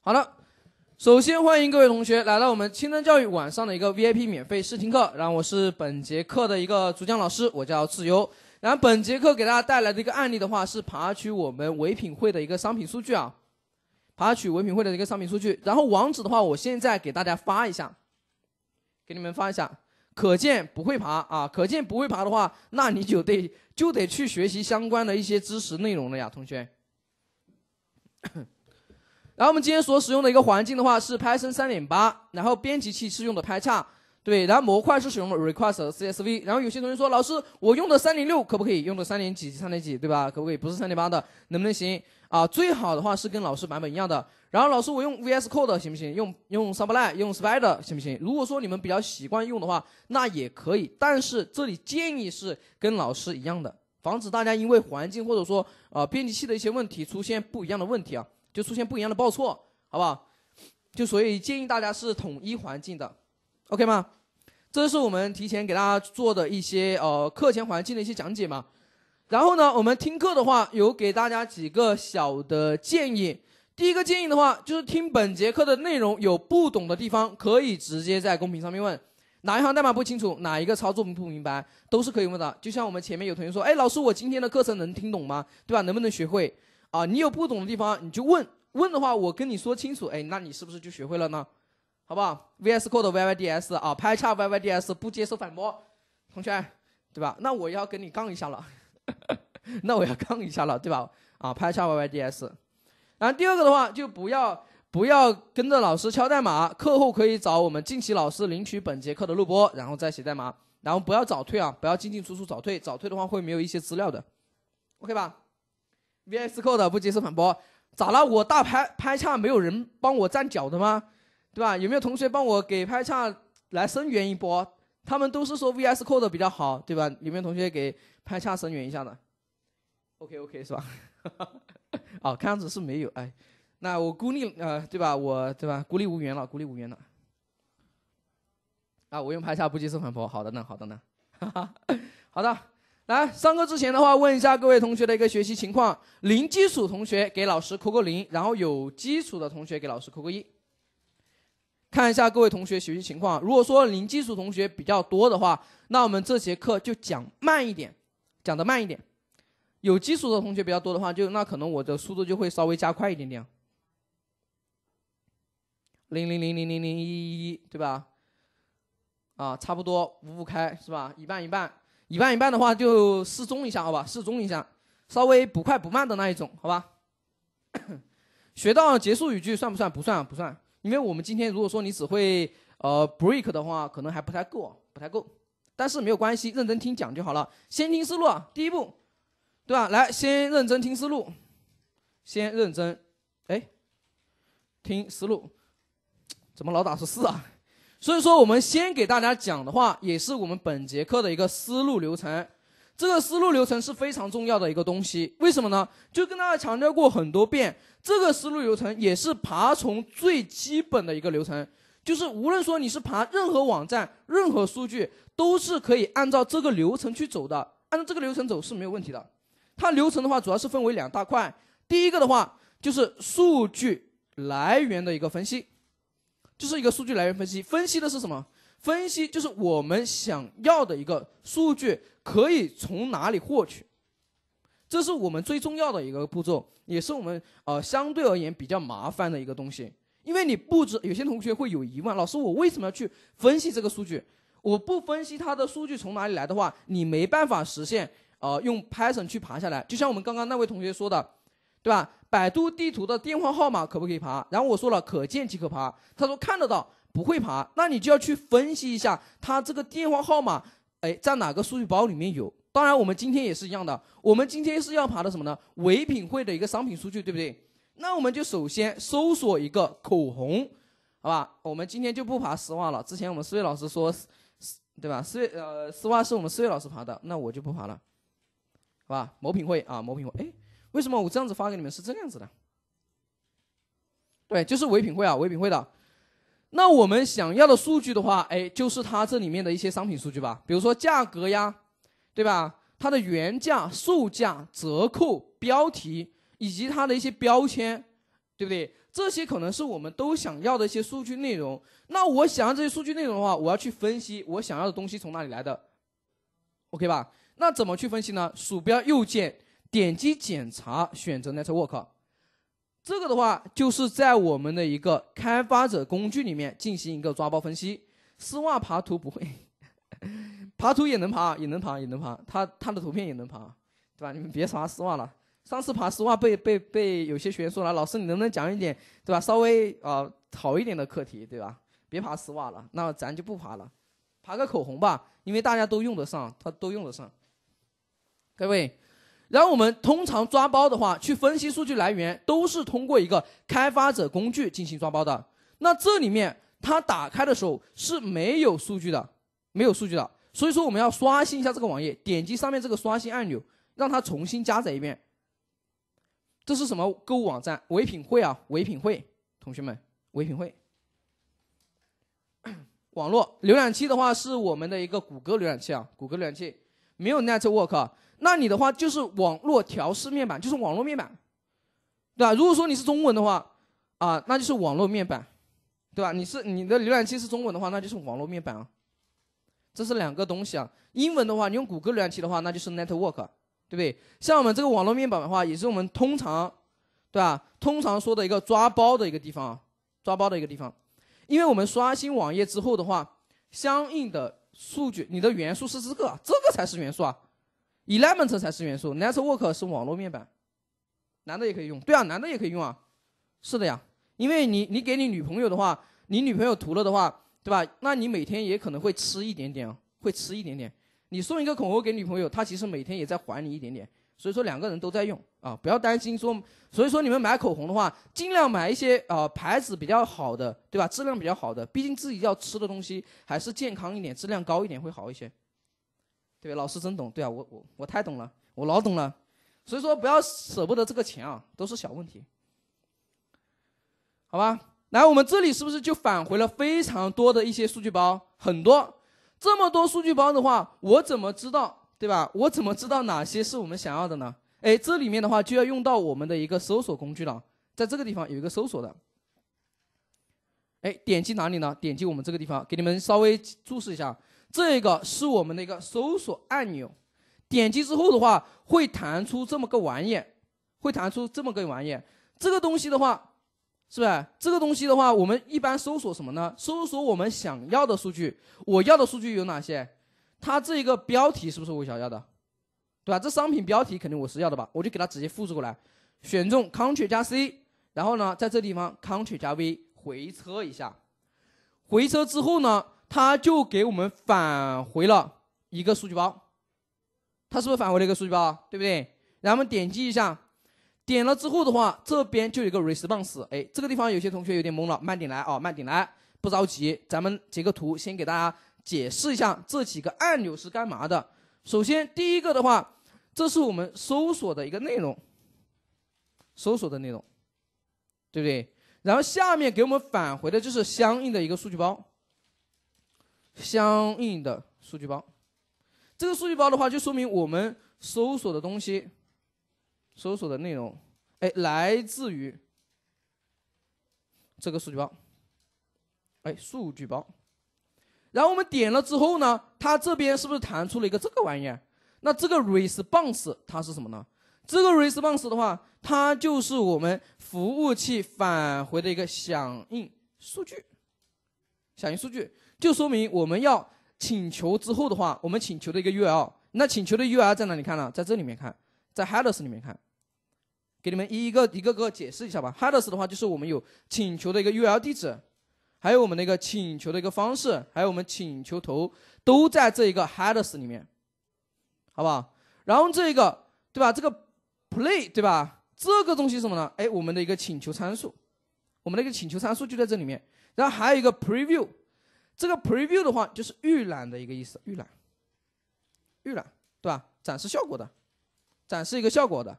好了，首先欢迎各位同学来到我们清春教育晚上的一个 VIP 免费试听课。然后我是本节课的一个主讲老师，我叫自由。然后本节课给大家带来的一个案例的话，是爬取我们唯品会的一个商品数据啊，爬取唯品会的一个商品数据。然后网址的话，我现在给大家发一下，给你们发一下。可见不会爬啊，可见不会爬的话，那你就得就得去学习相关的一些知识内容了呀，同学。然后我们今天所使用的一个环境的话是 Python 3.8，然后编辑器是用的 PyCharm，对，然后模块是使用的 r e q u e s t 和 CSV。然后有些同学说，老师，我用的3.6可不可以用的三点几三点几对吧？可不可以？不是3.8的能不能行啊？最好的话是跟老师版本一样的。然后老师，我用 VS Code 行不行？用用 Sublime 用 Spider 行不行？如果说你们比较习惯用的话，那也可以。但是这里建议是跟老师一样的，防止大家因为环境或者说啊编辑器的一些问题出现不一样的问题啊。就出现不一样的报错，好不好？就所以建议大家是统一环境的，OK 吗？这是我们提前给大家做的一些呃课前环境的一些讲解嘛。然后呢，我们听课的话有给大家几个小的建议。第一个建议的话就是听本节课的内容有不懂的地方可以直接在公屏上面问，哪一行代码不清楚，哪一个操作不明白，都是可以问的。就像我们前面有同学说，哎，老师我今天的课程能听懂吗？对吧？能不能学会？啊，你有不懂的地方你就问问的话，我跟你说清楚，哎，那你是不是就学会了呢？好不好？VS Code Y Y D S 啊，拍叉 Y Y D S 不接受反驳，同学，对吧？那我要跟你杠一下了，那我要杠一下了，对吧？啊，拍叉 Y Y D S。然后第二个的话，就不要不要跟着老师敲代码，客户可以找我们近期老师领取本节课的录播，然后再写代码。然后不要早退啊，不要进进出出早退，早退的话会没有一些资料的，OK 吧？V S Code 的不及时反驳，咋了？我大拍拍叉没有人帮我站脚的吗？对吧？有没有同学帮我给拍叉来声援一波？他们都是说 V S Code 的比较好，对吧？有没有同学给拍叉声援一下呢？OK OK 是吧？哦，看样子是没有哎，那我孤立呃，对吧？我对吧？孤立无援了，孤立无援了。啊，我用拍叉不及时反驳，好的呢，好的呢，好的。来上课之前的话，问一下各位同学的一个学习情况。零基础同学给老师扣个零，然后有基础的同学给老师扣个一。看一下各位同学学习情况。如果说零基础同学比较多的话，那我们这节课就讲慢一点，讲的慢一点。有基础的同学比较多的话，就那可能我的速度就会稍微加快一点点。零零零零零零一一对吧？啊，差不多五五开是吧？一半一半。一半一半的话就适中一下，好吧，适中一下，稍微不快不慢的那一种，好吧。学到结束语句算不算？不算，不算。因为我们今天如果说你只会呃 break 的话，可能还不太够，不太够。但是没有关系，认真听讲就好了。先听思路啊，第一步，对吧？来，先认真听思路，先认真，哎，听思路，怎么老打是四啊？所以说，我们先给大家讲的话，也是我们本节课的一个思路流程。这个思路流程是非常重要的一个东西，为什么呢？就跟大家强调过很多遍，这个思路流程也是爬虫最基本的一个流程。就是无论说你是爬任何网站、任何数据，都是可以按照这个流程去走的。按照这个流程走是没有问题的。它流程的话，主要是分为两大块。第一个的话，就是数据来源的一个分析。就是一个数据来源分析，分析的是什么？分析就是我们想要的一个数据可以从哪里获取，这是我们最重要的一个步骤，也是我们呃相对而言比较麻烦的一个东西。因为你不知有些同学会有疑问，老师，我为什么要去分析这个数据？我不分析它的数据从哪里来的话，你没办法实现呃用 Python 去爬下来。就像我们刚刚那位同学说的，对吧？百度地图的电话号码可不可以爬？然后我说了，可见即可爬。他说看得到不会爬，那你就要去分析一下他这个电话号码，哎，在哪个数据包里面有？当然，我们今天也是一样的，我们今天是要爬的什么呢？唯品会的一个商品数据，对不对？那我们就首先搜索一个口红，好吧？我们今天就不爬丝袜了。之前我们思位老师说，对吧？思呃，丝袜是我们思位老师爬的，那我就不爬了，好吧？某品会啊，某品会，哎。为什么我这样子发给你们是这样子的？对，就是唯品会啊，唯品会的。那我们想要的数据的话，哎，就是它这里面的一些商品数据吧，比如说价格呀，对吧？它的原价、售价、折扣、标题以及它的一些标签，对不对？这些可能是我们都想要的一些数据内容。那我想要这些数据内容的话，我要去分析我想要的东西从哪里来的，OK 吧？那怎么去分析呢？鼠标右键。点击检查，选择 Network，这个的话就是在我们的一个开发者工具里面进行一个抓包分析。丝袜爬图不会，爬图也能爬，也能爬，也能爬。它它的图片也能爬，对吧？你们别爬丝袜了。上次爬丝袜被被被有些学员说了，老师你能不能讲一点，对吧？稍微啊好一点的课题，对吧？别爬丝袜了，那咱就不爬了，爬个口红吧，因为大家都用得上，它都用得上。各位。然后我们通常抓包的话，去分析数据来源都是通过一个开发者工具进行抓包的。那这里面它打开的时候是没有数据的，没有数据的。所以说我们要刷新一下这个网页，点击上面这个刷新按钮，让它重新加载一遍。这是什么购物网站？唯品会啊，唯品会，同学们，唯品会。网络浏览器的话是我们的一个谷歌浏览器啊，谷歌浏览器没有 network。那你的话就是网络调试面板，就是网络面板，对吧？如果说你是中文的话，啊，那就是网络面板，对吧？你是你的浏览器是中文的话，那就是网络面板啊。这是两个东西啊。英文的话，你用谷歌浏览器的话，那就是 network，对不对？像我们这个网络面板的话，也是我们通常，对吧？通常说的一个抓包的一个地方，啊，抓包的一个地方，因为我们刷新网页之后的话，相应的数据，你的元素是这个，这个才是元素啊。Element 才是元素，Network 是网络面板，男的也可以用，对啊，男的也可以用啊，是的呀，因为你你给你女朋友的话，你女朋友涂了的话，对吧？那你每天也可能会吃一点点，会吃一点点。你送一个口红给女朋友，她其实每天也在还你一点点，所以说两个人都在用啊，不要担心说。所以说你们买口红的话，尽量买一些啊牌子比较好的，对吧？质量比较好的，毕竟自己要吃的东西还是健康一点，质量高一点会好一些。对，老师真懂，对啊，我我我太懂了，我老懂了，所以说不要舍不得这个钱啊，都是小问题，好吧？来，我们这里是不是就返回了非常多的一些数据包？很多，这么多数据包的话，我怎么知道，对吧？我怎么知道哪些是我们想要的呢？哎，这里面的话就要用到我们的一个搜索工具了，在这个地方有一个搜索的，哎，点击哪里呢？点击我们这个地方，给你们稍微注释一下。这个是我们的一个搜索按钮，点击之后的话会弹出这么个玩意，会弹出这么个玩意。这个东西的话，是吧？这个东西的话，我们一般搜索什么呢？搜索我们想要的数据。我要的数据有哪些？它这一个标题是不是我想要的？对吧？这商品标题肯定我是要的吧？我就给它直接复制过来，选中 Ctrl 加 C，然后呢，在这地方 Ctrl 加 V，回车一下，回车之后呢？他就给我们返回了一个数据包，他是不是返回了一个数据包？对不对？然后我们点击一下，点了之后的话，这边就有一个 response。哎，这个地方有些同学有点懵了，慢点来啊，慢点来，不着急。咱们截个图，先给大家解释一下这几个按钮是干嘛的。首先第一个的话，这是我们搜索的一个内容，搜索的内容，对不对？然后下面给我们返回的就是相应的一个数据包。相应的数据包，这个数据包的话，就说明我们搜索的东西，搜索的内容，哎，来自于这个数据包，哎，数据包。然后我们点了之后呢，它这边是不是弹出了一个这个玩意儿？那这个 response 它是什么呢？这个 response 的话，它就是我们服务器返回的一个响应数据，响应数据。就说明我们要请求之后的话，我们请求的一个 URL，那请求的 URL 在哪里看呢？在这里面看，在 headers 里面看，给你们一一个一个个解释一下吧。headers 的话，就是我们有请求的一个 URL 地址，还有我们的一个请求的一个方式，还有我们请求头都在这一个 headers 里面，好不好？然后这个对吧？这个 play 对吧？这个东西什么呢？哎，我们的一个请求参数，我们的一个请求参数就在这里面。然后还有一个 preview。这个 preview 的话就是预览的一个意思，预览，预览，对吧？展示效果的，展示一个效果的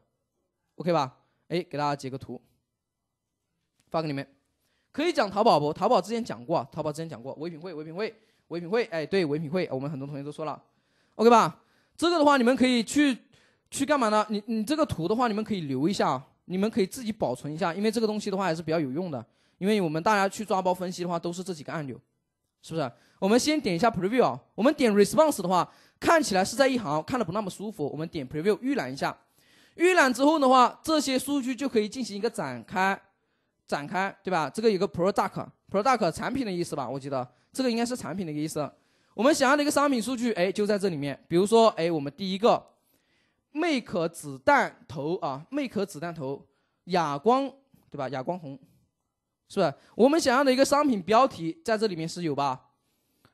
，OK 吧？哎，给大家截个图，发给你们，可以讲淘宝不？淘宝之前讲过，淘宝之前讲过，唯品会，唯品会，唯品会，哎，对，唯品会，我们很多同学都说了，OK 吧？这个的话，你们可以去去干嘛呢？你你这个图的话，你们可以留一下，你们可以自己保存一下，因为这个东西的话还是比较有用的，因为我们大家去抓包分析的话，都是这几个按钮。是不是？我们先点一下 Preview 啊。我们点 Response 的话，看起来是在一行，看的不那么舒服。我们点 Preview 预览一下，预览之后的话，这些数据就可以进行一个展开，展开，对吧？这个有个 Product，Product 产品的意思吧？我记得这个应该是产品的一个意思。我们想要的一个商品数据，哎，就在这里面。比如说，哎，我们第一个魅可子弹头啊，魅可子弹头哑光，对吧？哑光红。是我们想要的一个商品标题在这里面是有吧？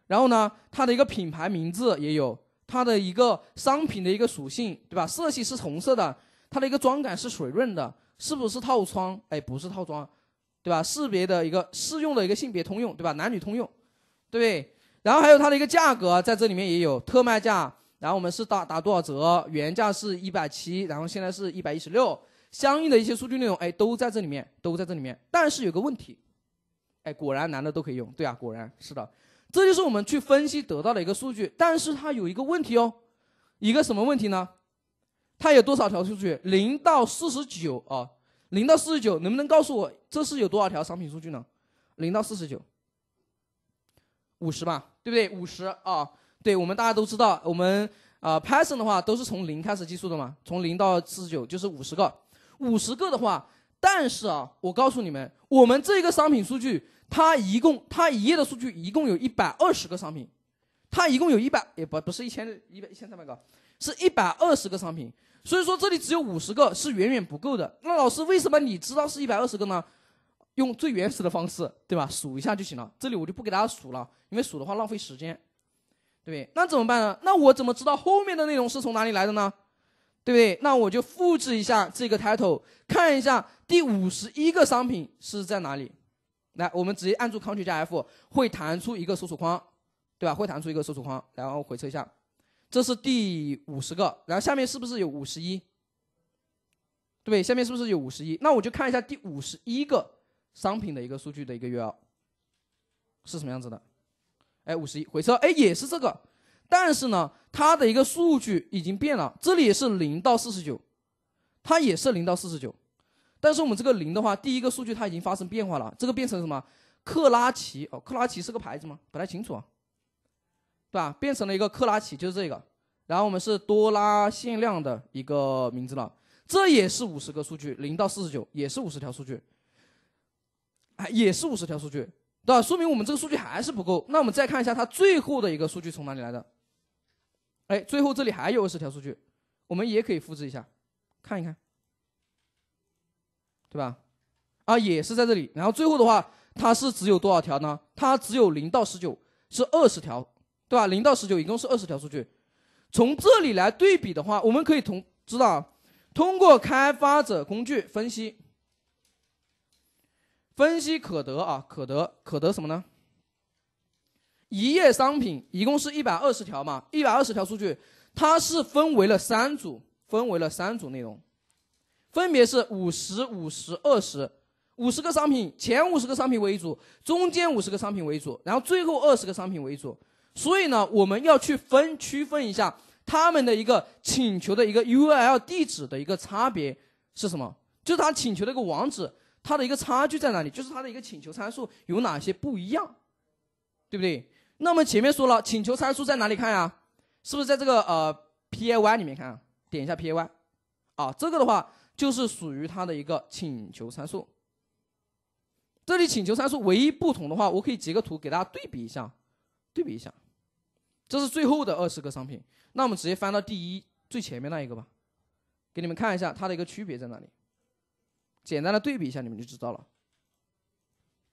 然后呢，它的一个品牌名字也有，它的一个商品的一个属性对吧？色系是红色的，它的一个妆感是水润的，是不是套装？哎，不是套装，对吧？识别的一个适用的一个性别通用对吧？男女通用，对对？然后还有它的一个价格在这里面也有特卖价，然后我们是打打多少折？原价是一百七，然后现在是一百一十六。相应的一些数据内容，哎，都在这里面，都在这里面。但是有个问题，哎，果然男的都可以用，对啊，果然是的，这就是我们去分析得到的一个数据。但是它有一个问题哦，一个什么问题呢？它有多少条数据？零到四十九啊，零到四十九，能不能告诉我这是有多少条商品数据呢？零到四十九，五十吧，对不对？五十啊，对我们大家都知道，我们啊 Python 的话都是从零开始计数的嘛，从零到四十九就是五十个。五十个的话，但是啊，我告诉你们，我们这个商品数据，它一共，它一页的数据一共有一百二十个商品，它一共有一百，也不不是一千，一百一千三百个，是一百二十个商品。所以说，这里只有五十个是远远不够的。那老师，为什么你知道是一百二十个呢？用最原始的方式，对吧？数一下就行了。这里我就不给大家数了，因为数的话浪费时间，对对？那怎么办呢？那我怎么知道后面的内容是从哪里来的呢？对不对？那我就复制一下这个 title，看一下第五十一个商品是在哪里。来，我们直接按住 ctrl 加 f，会弹出一个搜索框，对吧？会弹出一个搜索框。然后回车一下，这是第五十个，然后下面是不是有五十一？对，下面是不是有五十一？那我就看一下第五十一个商品的一个数据的一个月，是什么样子的？哎，五十一，回车，哎，也是这个。但是呢，它的一个数据已经变了，这里也是零到四十九，它也是零到四十九，但是我们这个零的话，第一个数据它已经发生变化了，这个变成什么？克拉奇哦，克拉奇是个牌子吗？不太清楚啊，对吧？变成了一个克拉奇，就是这个。然后我们是多拉限量的一个名字了，这也是五十个数据，零到四十九，也是五十条数据，哎，也是五十条数据，对吧？说明我们这个数据还是不够。那我们再看一下它最后的一个数据从哪里来的？哎，最后这里还有二十条数据，我们也可以复制一下，看一看，对吧？啊，也是在这里。然后最后的话，它是只有多少条呢？它只有零到十九，是二十条，对吧？零到十九一共是二十条数据。从这里来对比的话，我们可以同知道，通过开发者工具分析，分析可得啊，可得可得什么呢？一页商品一共是一百二十条嘛，一百二十条数据，它是分为了三组，分为了三组内容，分别是五十、五十、二十，五十个商品，前五十个商品为一组，中间五十个商品为一组，然后最后二十个商品为一组。所以呢，我们要去分区分一下他们的一个请求的一个 URL 地址的一个差别是什么，就是他请求的一个网址它的一个差距在哪里，就是它的一个请求参数有哪些不一样，对不对？那么前面说了，请求参数在哪里看呀？是不是在这个呃 PAY 里面看？点一下 PAY，啊，这个的话就是属于它的一个请求参数。这里请求参数唯一不同的话，我可以截个图给大家对比一下，对比一下。这是最后的二十个商品，那我们直接翻到第一最前面那一个吧，给你们看一下它的一个区别在哪里。简单的对比一下，你们就知道了。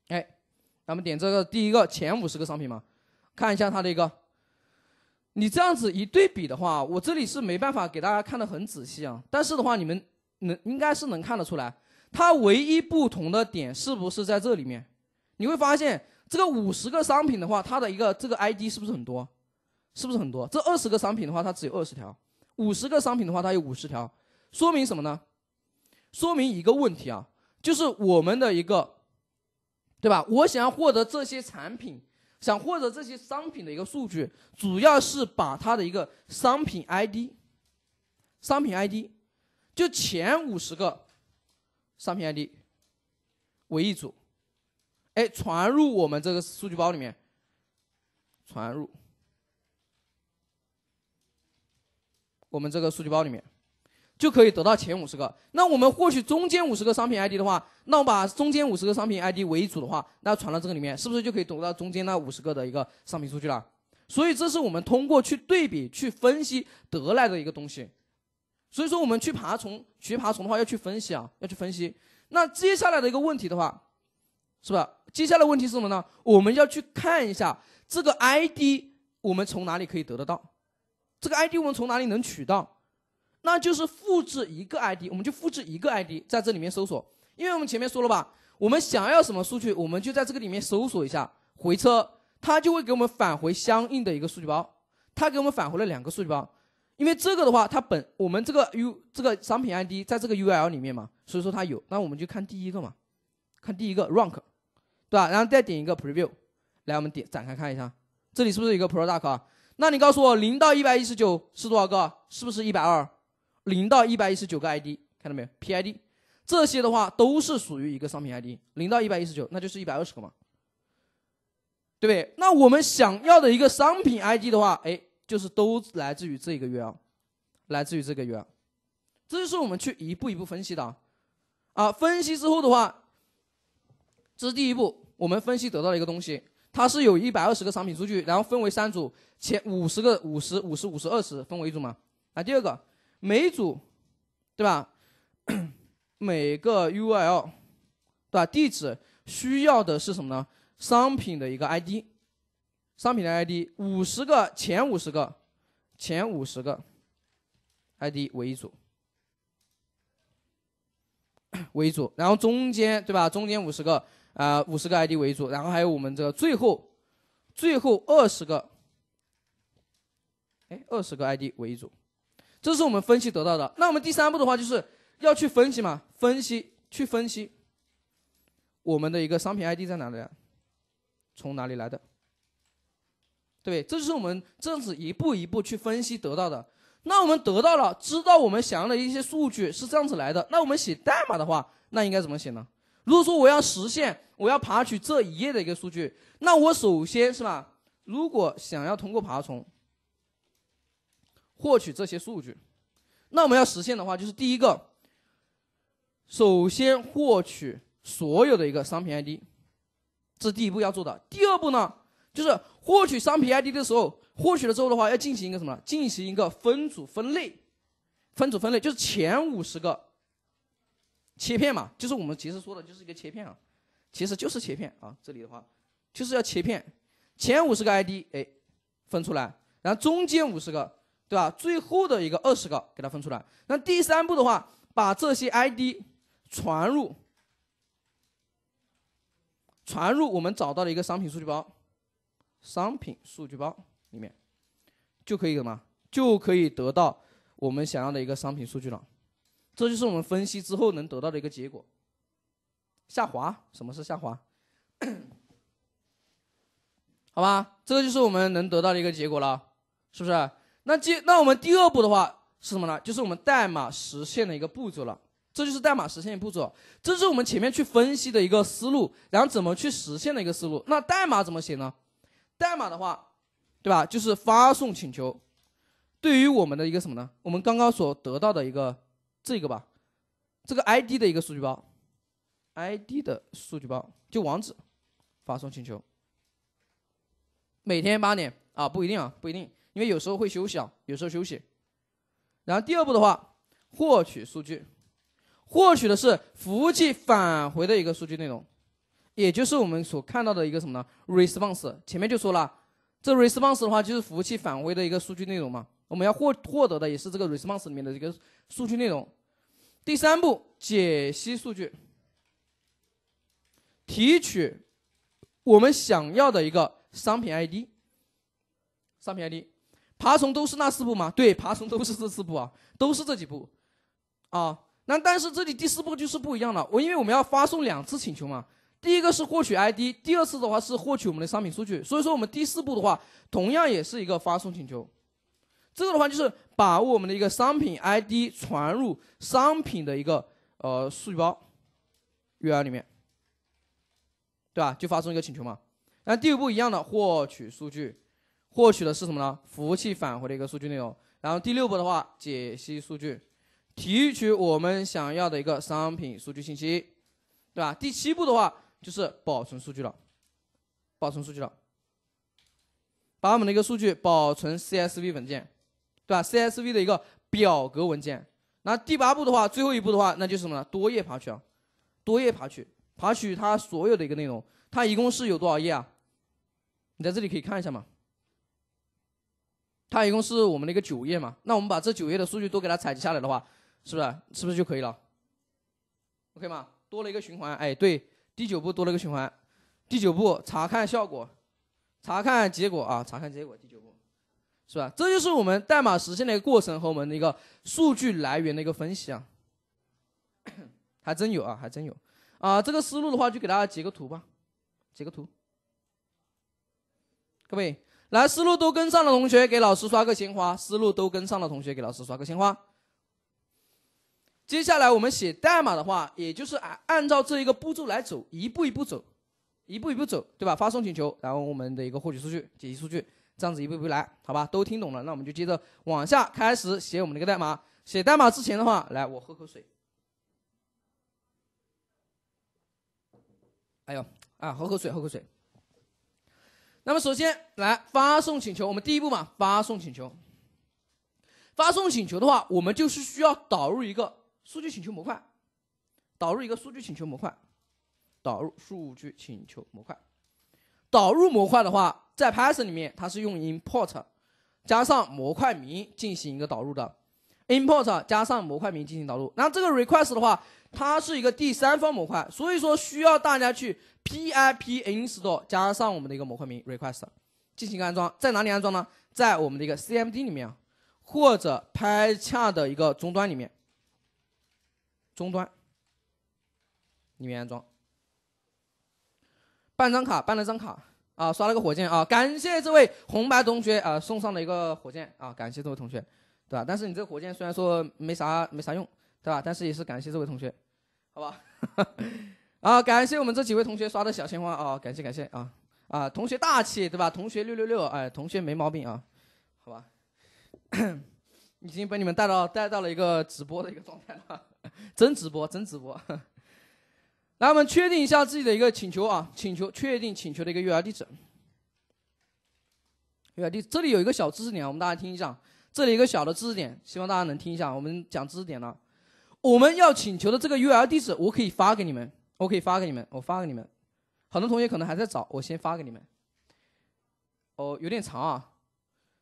哎，咱们点这个第一个前五十个商品嘛。看一下它的一个，你这样子一对比的话，我这里是没办法给大家看的很仔细啊。但是的话，你们能应该是能看得出来，它唯一不同的点是不是在这里面？你会发现，这个五十个商品的话，它的一个这个 ID 是不是很多？是不是很多？这二十个商品的话，它只有二十条；五十个商品的话，它有五十条。说明什么呢？说明一个问题啊，就是我们的一个，对吧？我想要获得这些产品。想获得这些商品的一个数据，主要是把它的一个商品 ID，商品 ID，就前五十个商品 ID 为一组，哎，传入我们这个数据包里面，传入我们这个数据包里面。就可以得到前五十个。那我们获取中间五十个商品 ID 的话，那我把中间五十个商品 ID 为一组的话，那传到这个里面，是不是就可以得到中间那五十个的一个商品数据了？所以这是我们通过去对比、去分析得来的一个东西。所以说，我们去爬虫、学爬虫的话，要去分析啊，要去分析。那接下来的一个问题的话，是吧？接下来问题是什么呢？我们要去看一下这个 ID，我们从哪里可以得得到？这个 ID 我们从哪里能取到？那就是复制一个 ID，我们就复制一个 ID 在这里面搜索，因为我们前面说了吧，我们想要什么数据，我们就在这个里面搜索一下，回车，它就会给我们返回相应的一个数据包，它给我们返回了两个数据包，因为这个的话，它本我们这个 U 这个商品 ID 在这个 URL 里面嘛，所以说它有，那我们就看第一个嘛，看第一个 Rank，对吧？然后再点一个 Preview，来，我们点展开看一下，这里是不是有一个 Product 啊？那你告诉我，零到一百一十九是多少个？是不是一百二？零到一百一十九个 ID，看到没有？PID，这些的话都是属于一个商品 ID。零到一百一十九，那就是一百二十个嘛，对不对？那我们想要的一个商品 ID 的话，哎，就是都来自于这一个月啊，来自于这个月，这就是我们去一步一步分析的啊。啊，分析之后的话，这是第一步，我们分析得到的一个东西，它是有一百二十个商品数据，然后分为三组，前五十个、五十五十五十、二十分为一组嘛。啊，第二个。每组，对吧？每个 UL，对吧？地址需要的是什么呢？商品的一个 ID，商品的 ID，五十个前五十个，前五十个 ID 为一组，为一组。然后中间，对吧？中间五十个啊，五十个 ID 为一组。然后还有我们这个最后，最后二十个，哎，二十个 ID 为一组。这是我们分析得到的。那我们第三步的话就是要去分析嘛，分析去分析我们的一个商品 ID 在哪里啊？从哪里来的，对对？这就是我们这样子一步一步去分析得到的。那我们得到了，知道我们想要的一些数据是这样子来的。那我们写代码的话，那应该怎么写呢？如果说我要实现我要爬取这一页的一个数据，那我首先是吧，如果想要通过爬虫。获取这些数据，那我们要实现的话，就是第一个，首先获取所有的一个商品 ID，这是第一步要做的。第二步呢，就是获取商品 ID 的时候，获取了之后的话，要进行一个什么？进行一个分组分类，分组分类就是前五十个切片嘛，就是我们其实说的就是一个切片啊，其实就是切片啊。这里的话就是要切片，前五十个 ID 哎，分出来，然后中间五十个。对吧？最后的一个二十个给它分出来。那第三步的话，把这些 ID 传入，传入我们找到的一个商品数据包，商品数据包里面，就可以什么？就可以得到我们想要的一个商品数据了。这就是我们分析之后能得到的一个结果。下滑，什么是下滑？好吧，这个就是我们能得到的一个结果了，是不是？那接那我们第二步的话是什么呢？就是我们代码实现的一个步骤了。这就是代码实现步骤，这是我们前面去分析的一个思路，然后怎么去实现的一个思路。那代码怎么写呢？代码的话，对吧？就是发送请求，对于我们的一个什么呢？我们刚刚所得到的一个这个吧，这个 ID 的一个数据包，ID 的数据包就网址发送请求。每天八点啊，不一定啊，不一定。因为有时候会休息啊，有时候休息。然后第二步的话，获取数据，获取的是服务器返回的一个数据内容，也就是我们所看到的一个什么呢？response 前面就说了，这 response 的话就是服务器返回的一个数据内容嘛。我们要获获得的也是这个 response 里面的一个数据内容。第三步，解析数据，提取我们想要的一个商品 ID，商品 ID。爬虫都是那四步吗？对，爬虫都是这四步啊，都是这几步，啊，那但是这里第四步就是不一样了。我因为我们要发送两次请求嘛，第一个是获取 ID，第二次的话是获取我们的商品数据，所以说我们第四步的话，同样也是一个发送请求。这个的话就是把我们的一个商品 ID 传入商品的一个呃数据包 u i 里面，对吧？就发送一个请求嘛。那第五步一样的获取数据。获取的是什么呢？服务器返回的一个数据内容。然后第六步的话，解析数据，提取我们想要的一个商品数据信息，对吧？第七步的话就是保存数据了，保存数据了，把我们的一个数据保存 CSV 文件，对吧？CSV 的一个表格文件。那第八步的话，最后一步的话，那就是什么呢？多页爬取啊，多页爬取，爬取它所有的一个内容。它一共是有多少页啊？你在这里可以看一下嘛。它一共是我们的一个九页嘛，那我们把这九页的数据都给它采集下来的话，是不是是不是就可以了？OK 吗？多了一个循环，哎，对，第九步多了一个循环，第九步查看效果，查看结果啊，查看结果，第九步，是吧？这就是我们代码实现的一个过程和我们的一个数据来源的一个分析啊，还真有啊，还真有，啊，这个思路的话就给大家截个图吧，截个图，各位。来，思路都跟上的同学给老师刷个鲜花。思路都跟上的同学给老师刷个鲜花。接下来我们写代码的话，也就是按按照这一个步骤来走，一步一步走，一步一步走，对吧？发送请求，然后我们的一个获取数据、解析数据，这样子一步一步来，好吧？都听懂了，那我们就接着往下开始写我们的一个代码。写代码之前的话，来我喝口水。哎呦，啊，喝口水，喝口水。那么首先来发送请求，我们第一步嘛，发送请求。发送请求的话，我们就是需要导入一个数据请求模块，导入一个数据请求模块，导入数据请求模块。导入模块的话，在 Python 里面，它是用 import 加上模块名进行一个导入的。import 加上模块名进行导入。那这个 request 的话，它是一个第三方模块，所以说需要大家去 pip install 加上我们的一个模块名 request 进行一个安装。在哪里安装呢？在我们的一个 cmd 里面，或者拍恰的一个终端里面，终端里面安装。办张卡，办了张卡啊，刷了个火箭啊，感谢这位红白同学啊送上了一个火箭啊，感谢这位同学。对吧？但是你这个火箭虽然说没啥没啥用，对吧？但是也是感谢这位同学，好吧？啊，感谢我们这几位同学刷的小鲜花啊，感谢感谢啊啊！同学大气，对吧？同学六六六，哎，同学没毛病啊，好吧？已经被你们带到带到了一个直播的一个状态了，真直播，真直播。来，我们确定一下自己的一个请求啊，请求确定请求的一个育儿地址。预儿地，这里有一个小知识点，我们大家听一下。这里一个小的知识点，希望大家能听一下。我们讲知识点了，我们要请求的这个 URL 地址，我可以发给你们，我可以发给你们，我发给你们。很多同学可能还在找，我先发给你们。哦，有点长啊，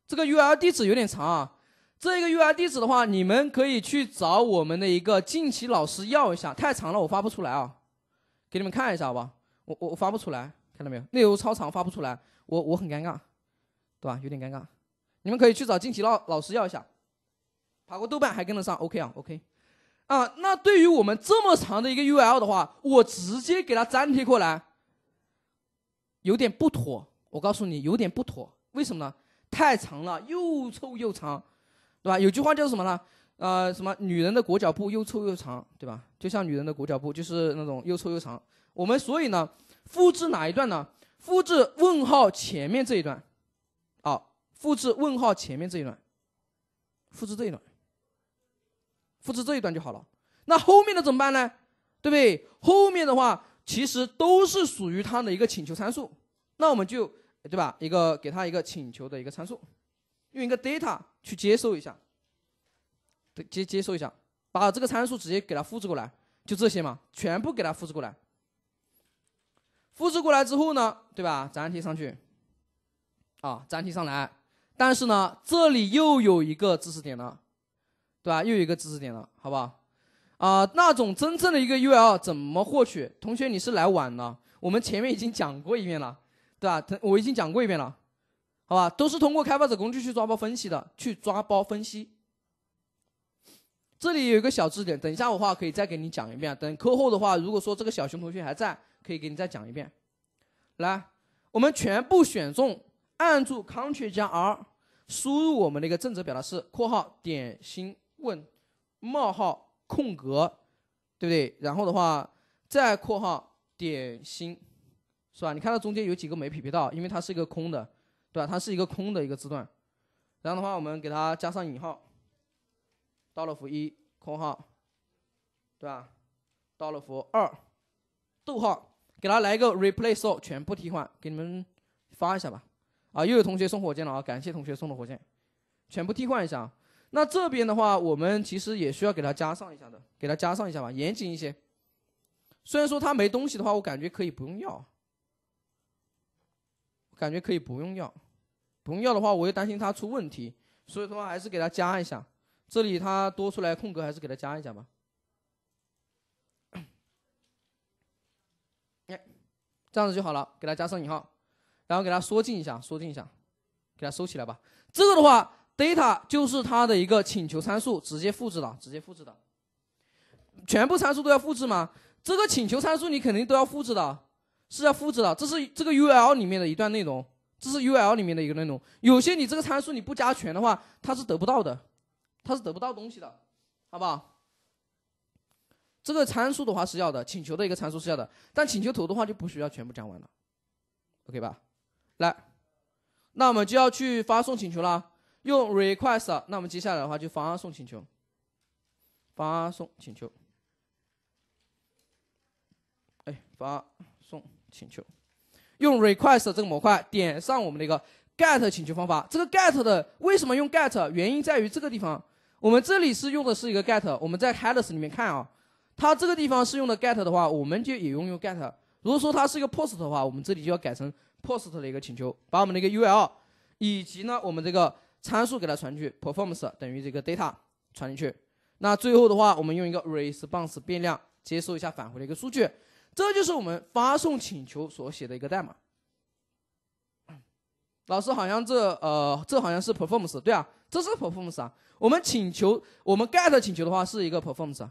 这个 URL 地址有点长啊。这个 URL 地址的话，你们可以去找我们的一个近期老师要一下，太长了，我发不出来啊。给你们看一下好吧，我我发不出来，看到没有？内容超长，发不出来，我我很尴尬，对吧？有点尴尬。你们可以去找金奇老老师要一下，爬过豆瓣还跟得上，OK 啊，OK，啊，那对于我们这么长的一个 URL 的话，我直接给它粘贴过来，有点不妥。我告诉你，有点不妥，为什么呢？太长了，又臭又长，对吧？有句话叫什么呢？呃，什么女人的裹脚布又臭又长，对吧？就像女人的裹脚布，就是那种又臭又长。我们所以呢，复制哪一段呢？复制问号前面这一段。复制问号前面这一段，复制这一段，复制这一段就好了。那后面的怎么办呢？对不对？后面的话其实都是属于它的一个请求参数，那我们就对吧？一个给它一个请求的一个参数，用一个 data 去接收一下，对接接收一下，把这个参数直接给它复制过来，就这些嘛，全部给它复制过来。复制过来之后呢，对吧？粘贴上去，啊，粘贴上来。但是呢，这里又有一个知识点了，对吧？又有一个知识点了，好不好？啊，那种真正的一个 URL 怎么获取？同学，你是来晚了，我们前面已经讲过一遍了，对吧？我已经讲过一遍了，好吧？都是通过开发者工具去抓包分析的，去抓包分析。这里有一个小知识点，等一下我话可以再给你讲一遍。等课后的话，如果说这个小熊同学还在，可以给你再讲一遍。来，我们全部选中，按住 Ctrl 加 R。输入我们的一个正则表达式，括号点星问冒号空格，对不对？然后的话，再括号点星，是吧？你看到中间有几个没匹配到，因为它是一个空的，对吧？它是一个空的一个字段。然后的话，我们给它加上引号 d o 符 l 一空号，对吧 d o 符 l 二逗号，给它来一个 replace all 全部替换，给你们发一下吧。啊，又有同学送火箭了啊！感谢同学送的火箭，全部替换一下。那这边的话，我们其实也需要给它加上一下的，给它加上一下吧，严谨一些。虽然说他没东西的话，我感觉可以不用要，感觉可以不用要。不用要的话，我又担心他出问题，所以的话还是给他加一下。这里他多出来空格，还是给他加一下吧。这样子就好了，给它加上引号。然后给它缩进一下，缩进一下，给它收起来吧。这个的话，data 就是它的一个请求参数，直接复制的，直接复制的。全部参数都要复制吗？这个请求参数你肯定都要复制的，是要复制的。这是这个 URL 里面的一段内容，这是 URL 里面的一个内容。有些你这个参数你不加全的话，它是得不到的，它是得不到东西的，好不好？这个参数的话是要的，请求的一个参数是要的，但请求图的话就不需要全部加完了，OK 吧？来，那我们就要去发送请求了，用 request。那我们接下来的话就发送请求，发送请求。哎，发送请求，用 request 这个模块点上我们的一个 get 请求方法。这个 get 的为什么用 get？原因在于这个地方，我们这里是用的是一个 get。我们在 h e a d e r s 里面看啊，它这个地方是用的 get 的话，我们就也用用 get。如果说它是一个 post 的话，我们这里就要改成。POST 的一个请求，把我们的一个 URL 以及呢我们这个参数给它传去，performance 等于这个 data 传进去。那最后的话，我们用一个 response 变量接收一下返回的一个数据。这就是我们发送请求所写的一个代码。老师好像这呃这好像是 performance 对啊，这是 performance 啊。我们请求我们 GET 请求的话是一个 performance，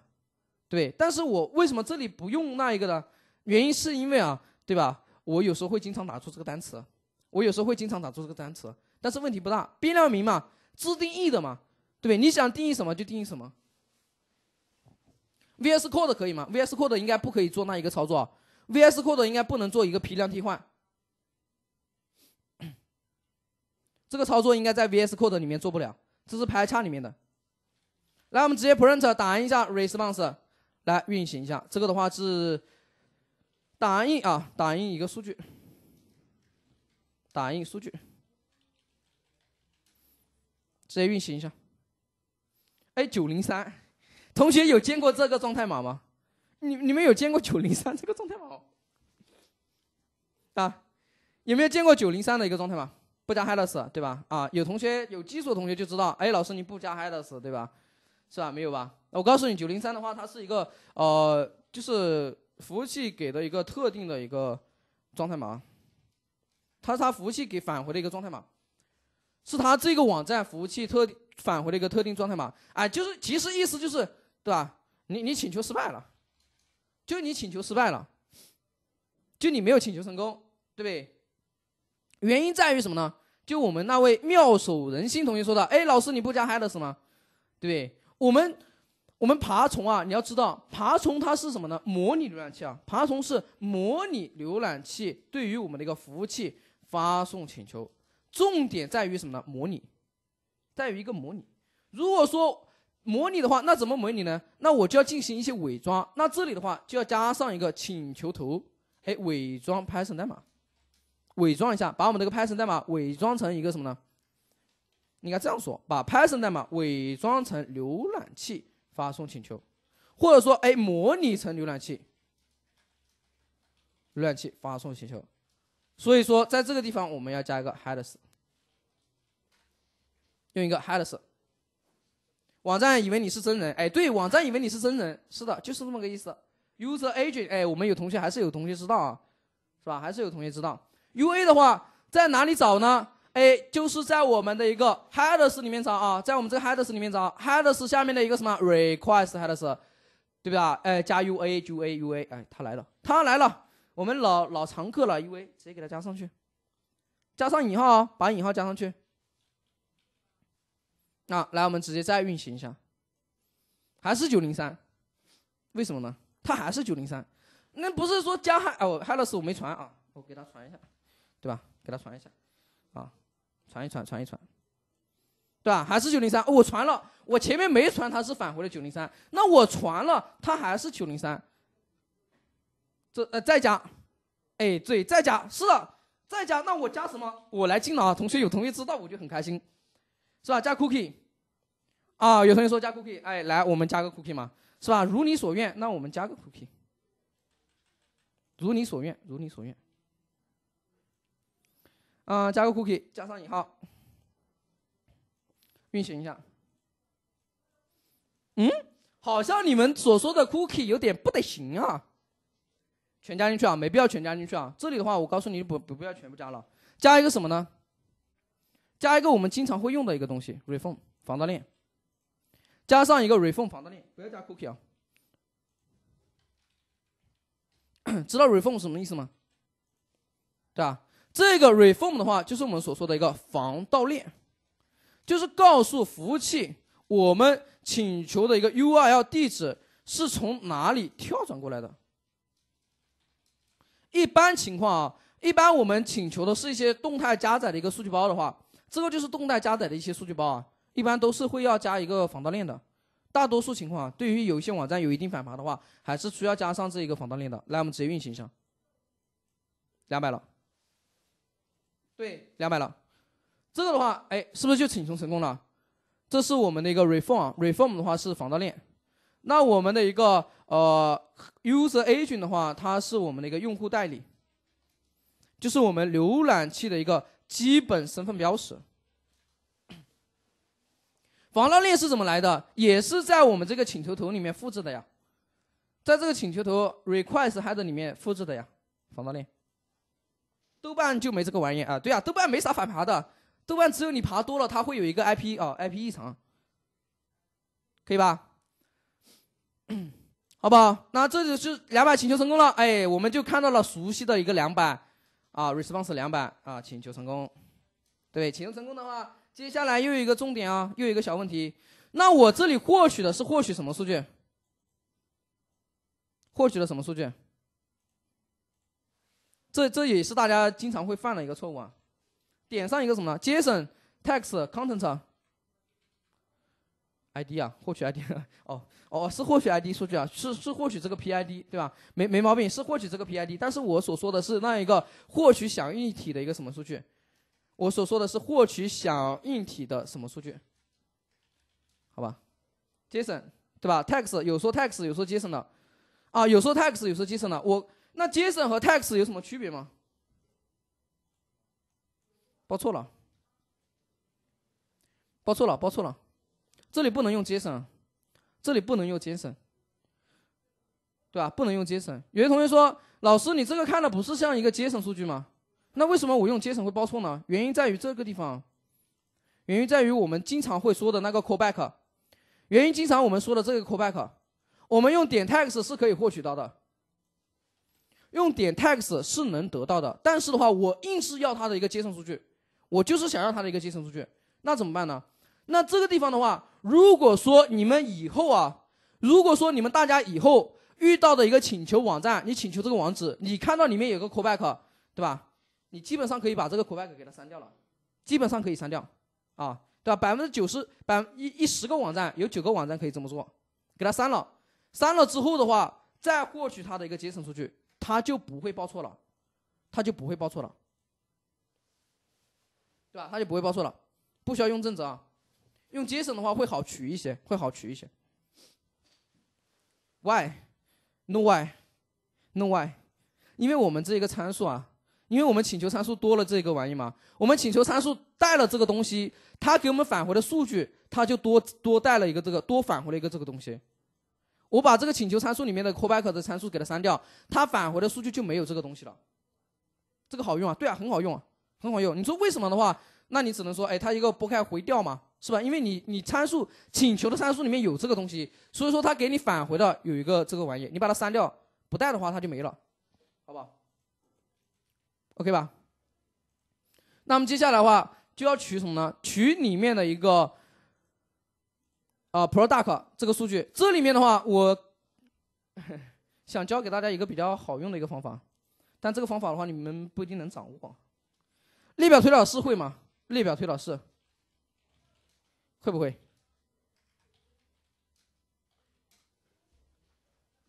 对。但是我为什么这里不用那一个呢？原因是因为啊，对吧？我有时候会经常打出这个单词，我有时候会经常打出这个单词，但是问题不大，变量名嘛，自定义的嘛，对不对？你想定义什么就定义什么。VS Code 可以吗？VS Code 应该不可以做那一个操作，VS Code 应该不能做一个批量替换，这个操作应该在 VS Code 里面做不了，这是 p y c h o 里面的。来，我们直接 print 打印一下 response，来运行一下，这个的话是。打印啊，打印一个数据，打印数据，直接运行一下。哎，九零三，同学有见过这个状态码吗？你你们有见过九零三这个状态码？啊，有没有见过九零三的一个状态码？不加 headers 对吧？啊，有同学有基础同学就知道，哎，老师你不加 headers 对吧？是吧？没有吧？我告诉你，九零三的话，它是一个呃，就是。服务器给的一个特定的一个状态码，它是它服务器给返回的一个状态码，是它这个网站服务器特返回的一个特定状态码。哎，就是其实意思就是，对吧？你你请求失败了，就你请求失败了，就你没有请求成功，对不对？原因在于什么呢？就我们那位妙手仁心同学说的，哎，老师你不加 headers 吗？对，我们。我们爬虫啊，你要知道，爬虫它是什么呢？模拟浏览器啊，爬虫是模拟浏览器对于我们的一个服务器发送请求。重点在于什么呢？模拟，在于一个模拟。如果说模拟的话，那怎么模拟呢？那我就要进行一些伪装。那这里的话就要加上一个请求头，哎，伪装 Python 代码，伪装一下，把我们这个 Python 代码伪装成一个什么呢？应该这样说，把 Python 代码伪装成浏览器。发送请求，或者说，哎，模拟成浏览器，浏览器发送请求。所以说，在这个地方我们要加一个 headers，用一个 headers。网站以为你是真人，哎，对，网站以为你是真人，是的，就是这么个意思。User Agent，哎，我们有同学还是有同学知道啊，是吧？还是有同学知道 UA 的话在哪里找呢？a 就是在我们的一个 headers 里面找啊，在我们这个 headers 里面找 headers 下面的一个什么 request headers，对不对啊？哎，加 u a u a u a，哎，他来了，他来了，我们老老常客了 u a，直接给他加上去，加上引号啊，把引号加上去啊。来，我们直接再运行一下，还是九零三，为什么呢？它还是九零三，那不是说加嗨哦 headers 我没传啊，我给他传一下，对吧？给他传一下啊。传一传，传一传，对吧？还是九零三？我传了，我前面没传，他是返回了九零三。那我传了，他还是九零三。这呃，再加，哎，对，再加，是的，再加。那我加什么？我来进了啊！同学，有同学知道我就很开心，是吧？加 cookie，啊，有同学说加 cookie，哎，来，我们加个 cookie 嘛，是吧？如你所愿，那我们加个 cookie，如你所愿，如你所愿。啊，加个 cookie 加上引号，运行一下。嗯，好像你们所说的 cookie 有点不得行啊。全加进去啊，没必要全加进去啊。这里的话，我告诉你，不不不要全部加了，加一个什么呢？加一个我们经常会用的一个东西 r e f i n 防盗链，加上一个 r e f i n 防盗链，不要加 cookie 啊。知道 r e f i n 什么意思吗？对吧？这个 reform 的话，就是我们所说的一个防盗链，就是告诉服务器我们请求的一个 URL 地址是从哪里跳转过来的。一般情况啊，一般我们请求的是一些动态加载的一个数据包的话，这个就是动态加载的一些数据包啊，一般都是会要加一个防盗链的。大多数情况啊，对于有些网站有一定反爬的话，还是需要加上这一个防盗链的。来，我们直接运行一下，两百了。对，两百了。这个的话，哎，是不是就请求成功了？这是我们的一个 reform，reform 的话是防盗链。那我们的一个呃 user agent 的话，它是我们的一个用户代理，就是我们浏览器的一个基本身份标识。防盗链是怎么来的？也是在我们这个请求头里面复制的呀，在这个请求头 request head 里面复制的呀，防盗链。豆瓣就没这个玩意啊，对啊，豆瓣没啥反爬的，豆瓣只有你爬多了，它会有一个 IP 啊，IP 异常，可以吧？好不好？那这就是两百请求成功了，哎，我们就看到了熟悉的一个两百啊，response 两百啊，请求成功。对，请求成功的话，接下来又有一个重点啊，又有一个小问题。那我这里获取的是获取什么数据？获取了什么数据？这这也是大家经常会犯的一个错误啊，点上一个什么呢？JSON text content ID 啊，获取 ID 哦哦是获取 ID 数据啊，是是获取这个 PID 对吧？没没毛病，是获取这个 PID。但是我所说的是那一个获取响应体的一个什么数据？我所说的是获取响应体的什么数据？好吧，JSON 对吧？text 有说 text 有说 JSON 的啊，有说 text 有说 JSON 的我。那 JSON 和 text 有什么区别吗？报错了，报错了，报错了，这里不能用 JSON，这里不能用 JSON，对吧？不能用 JSON。有些同学说，老师，你这个看的不是像一个 JSON 数据吗？那为什么我用 JSON 会报错呢？原因在于这个地方，原因在于我们经常会说的那个 callback，原因经常我们说的这个 callback，我们用点 text 是可以获取到的。用点 tax 是能得到的，但是的话，我硬是要它的一个节省数据，我就是想要它的一个节省数据，那怎么办呢？那这个地方的话，如果说你们以后啊，如果说你们大家以后遇到的一个请求网站，你请求这个网址，你看到里面有个 c l b a c k 对吧？你基本上可以把这个 c l b a c k 给它删掉了，基本上可以删掉，啊，对吧？百分之九十，百分一一十个网站有九个网站可以这么做，给它删了，删了之后的话，再获取它的一个节省数据。他就不会报错了，他就不会报错了，对吧？他就不会报错了，不需要用正则啊，用 JSON 的话会好取一些，会好取一些。Why？No why？No why？因为我们这一个参数啊，因为我们请求参数多了这个玩意嘛，我们请求参数带了这个东西，它给我们返回的数据，它就多多带了一个这个，多返回了一个这个东西。我把这个请求参数里面的 callback 的参数给它删掉，它返回的数据就没有这个东西了。这个好用啊，对啊，很好用，啊，很好用。你说为什么的话，那你只能说，哎，它一个拨开回调嘛，是吧？因为你你参数请求的参数里面有这个东西，所以说它给你返回的有一个这个玩意，你把它删掉不带的话，它就没了，好不好？OK 吧？那么接下来的话就要取什么呢？取里面的一个。啊，product 这个数据，这里面的话，我想教给大家一个比较好用的一个方法，但这个方法的话，你们不一定能掌握。列表推导式会吗？列表推导式会不会？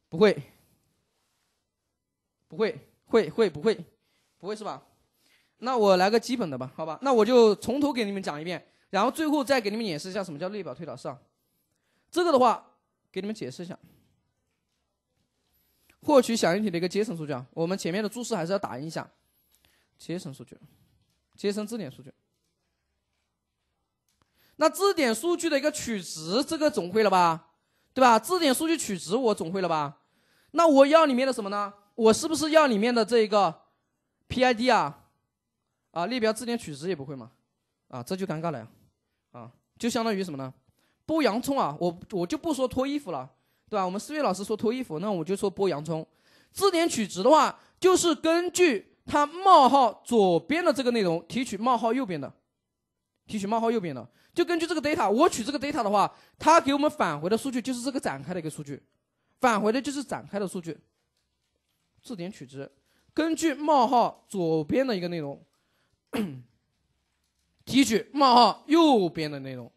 不会，不会，会会不会？不会是吧？那我来个基本的吧，好吧？那我就从头给你们讲一遍，然后最后再给你们演示一下什么叫列表推导式。啊。这个的话，给你们解释一下，获取响应体的一个阶层数据啊。我们前面的注释还是要打印一下，阶层数据，阶层字典数据。那字典数据的一个取值，这个总会了吧，对吧？字典数据取值我总会了吧？那我要里面的什么呢？我是不是要里面的这个 PID 啊？啊，列表字典取值也不会吗？啊，这就尴尬了呀！啊，就相当于什么呢？剥洋葱啊，我我就不说脱衣服了，对吧？我们思锐老师说脱衣服，那我就说剥洋葱。字典取值的话，就是根据它冒号左边的这个内容提取冒号右边的，提取冒号右边的，就根据这个 data，我取这个 data 的话，它给我们返回的数据就是这个展开的一个数据，返回的就是展开的数据。字典取值，根据冒号左边的一个内容，提取冒号右边的内容。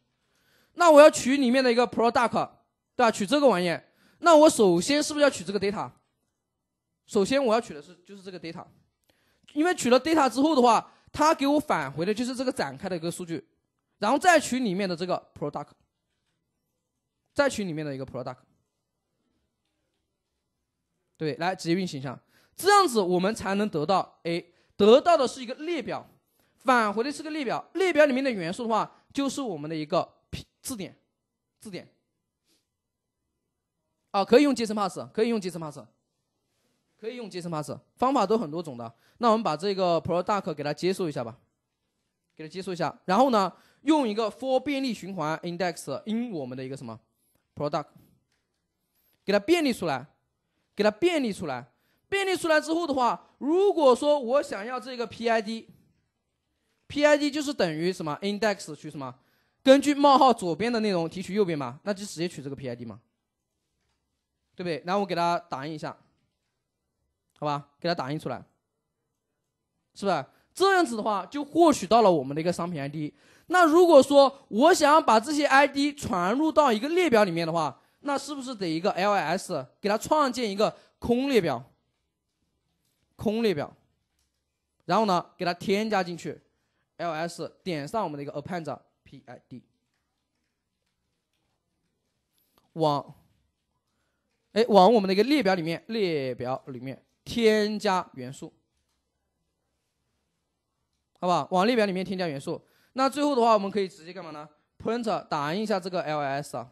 那我要取里面的一个 product，对吧？取这个玩意。那我首先是不是要取这个 data？首先我要取的是就是这个 data，因为取了 data 之后的话，它给我返回的就是这个展开的一个数据，然后再取里面的这个 product，再取里面的一个 product。对，来直接运行一下，这样子我们才能得到 a，得到的是一个列表，返回的是个列表，列表里面的元素的话就是我们的一个。字典，字典，啊，可以用 JSON Pass，可以用 JSON Pass，可以用 JSON Pass，方法都很多种的。那我们把这个 product 给它接收一下吧，给它接收一下。然后呢，用一个 for 便利循环，index in 我们的一个什么 product，给它便利出来，给它便利出来。便利出来之后的话，如果说我想要这个 PID，PID 就是等于什么 index 取什么。根据冒号左边的内容提取右边嘛，那就直接取这个 pid 嘛，对不对？然后我给它打印一下，好吧，给它打印出来，是不是？这样子的话就获取到了我们的一个商品 id。那如果说我想要把这些 id 传入到一个列表里面的话，那是不是得一个 ls 给它创建一个空列表？空列表，然后呢，给它添加进去，ls 点上我们的一个 append。did，往，哎，往我们的一个列表里面，列表里面添加元素，好吧，往列表里面添加元素。那最后的话，我们可以直接干嘛呢？print 打印一下这个 ls 啊。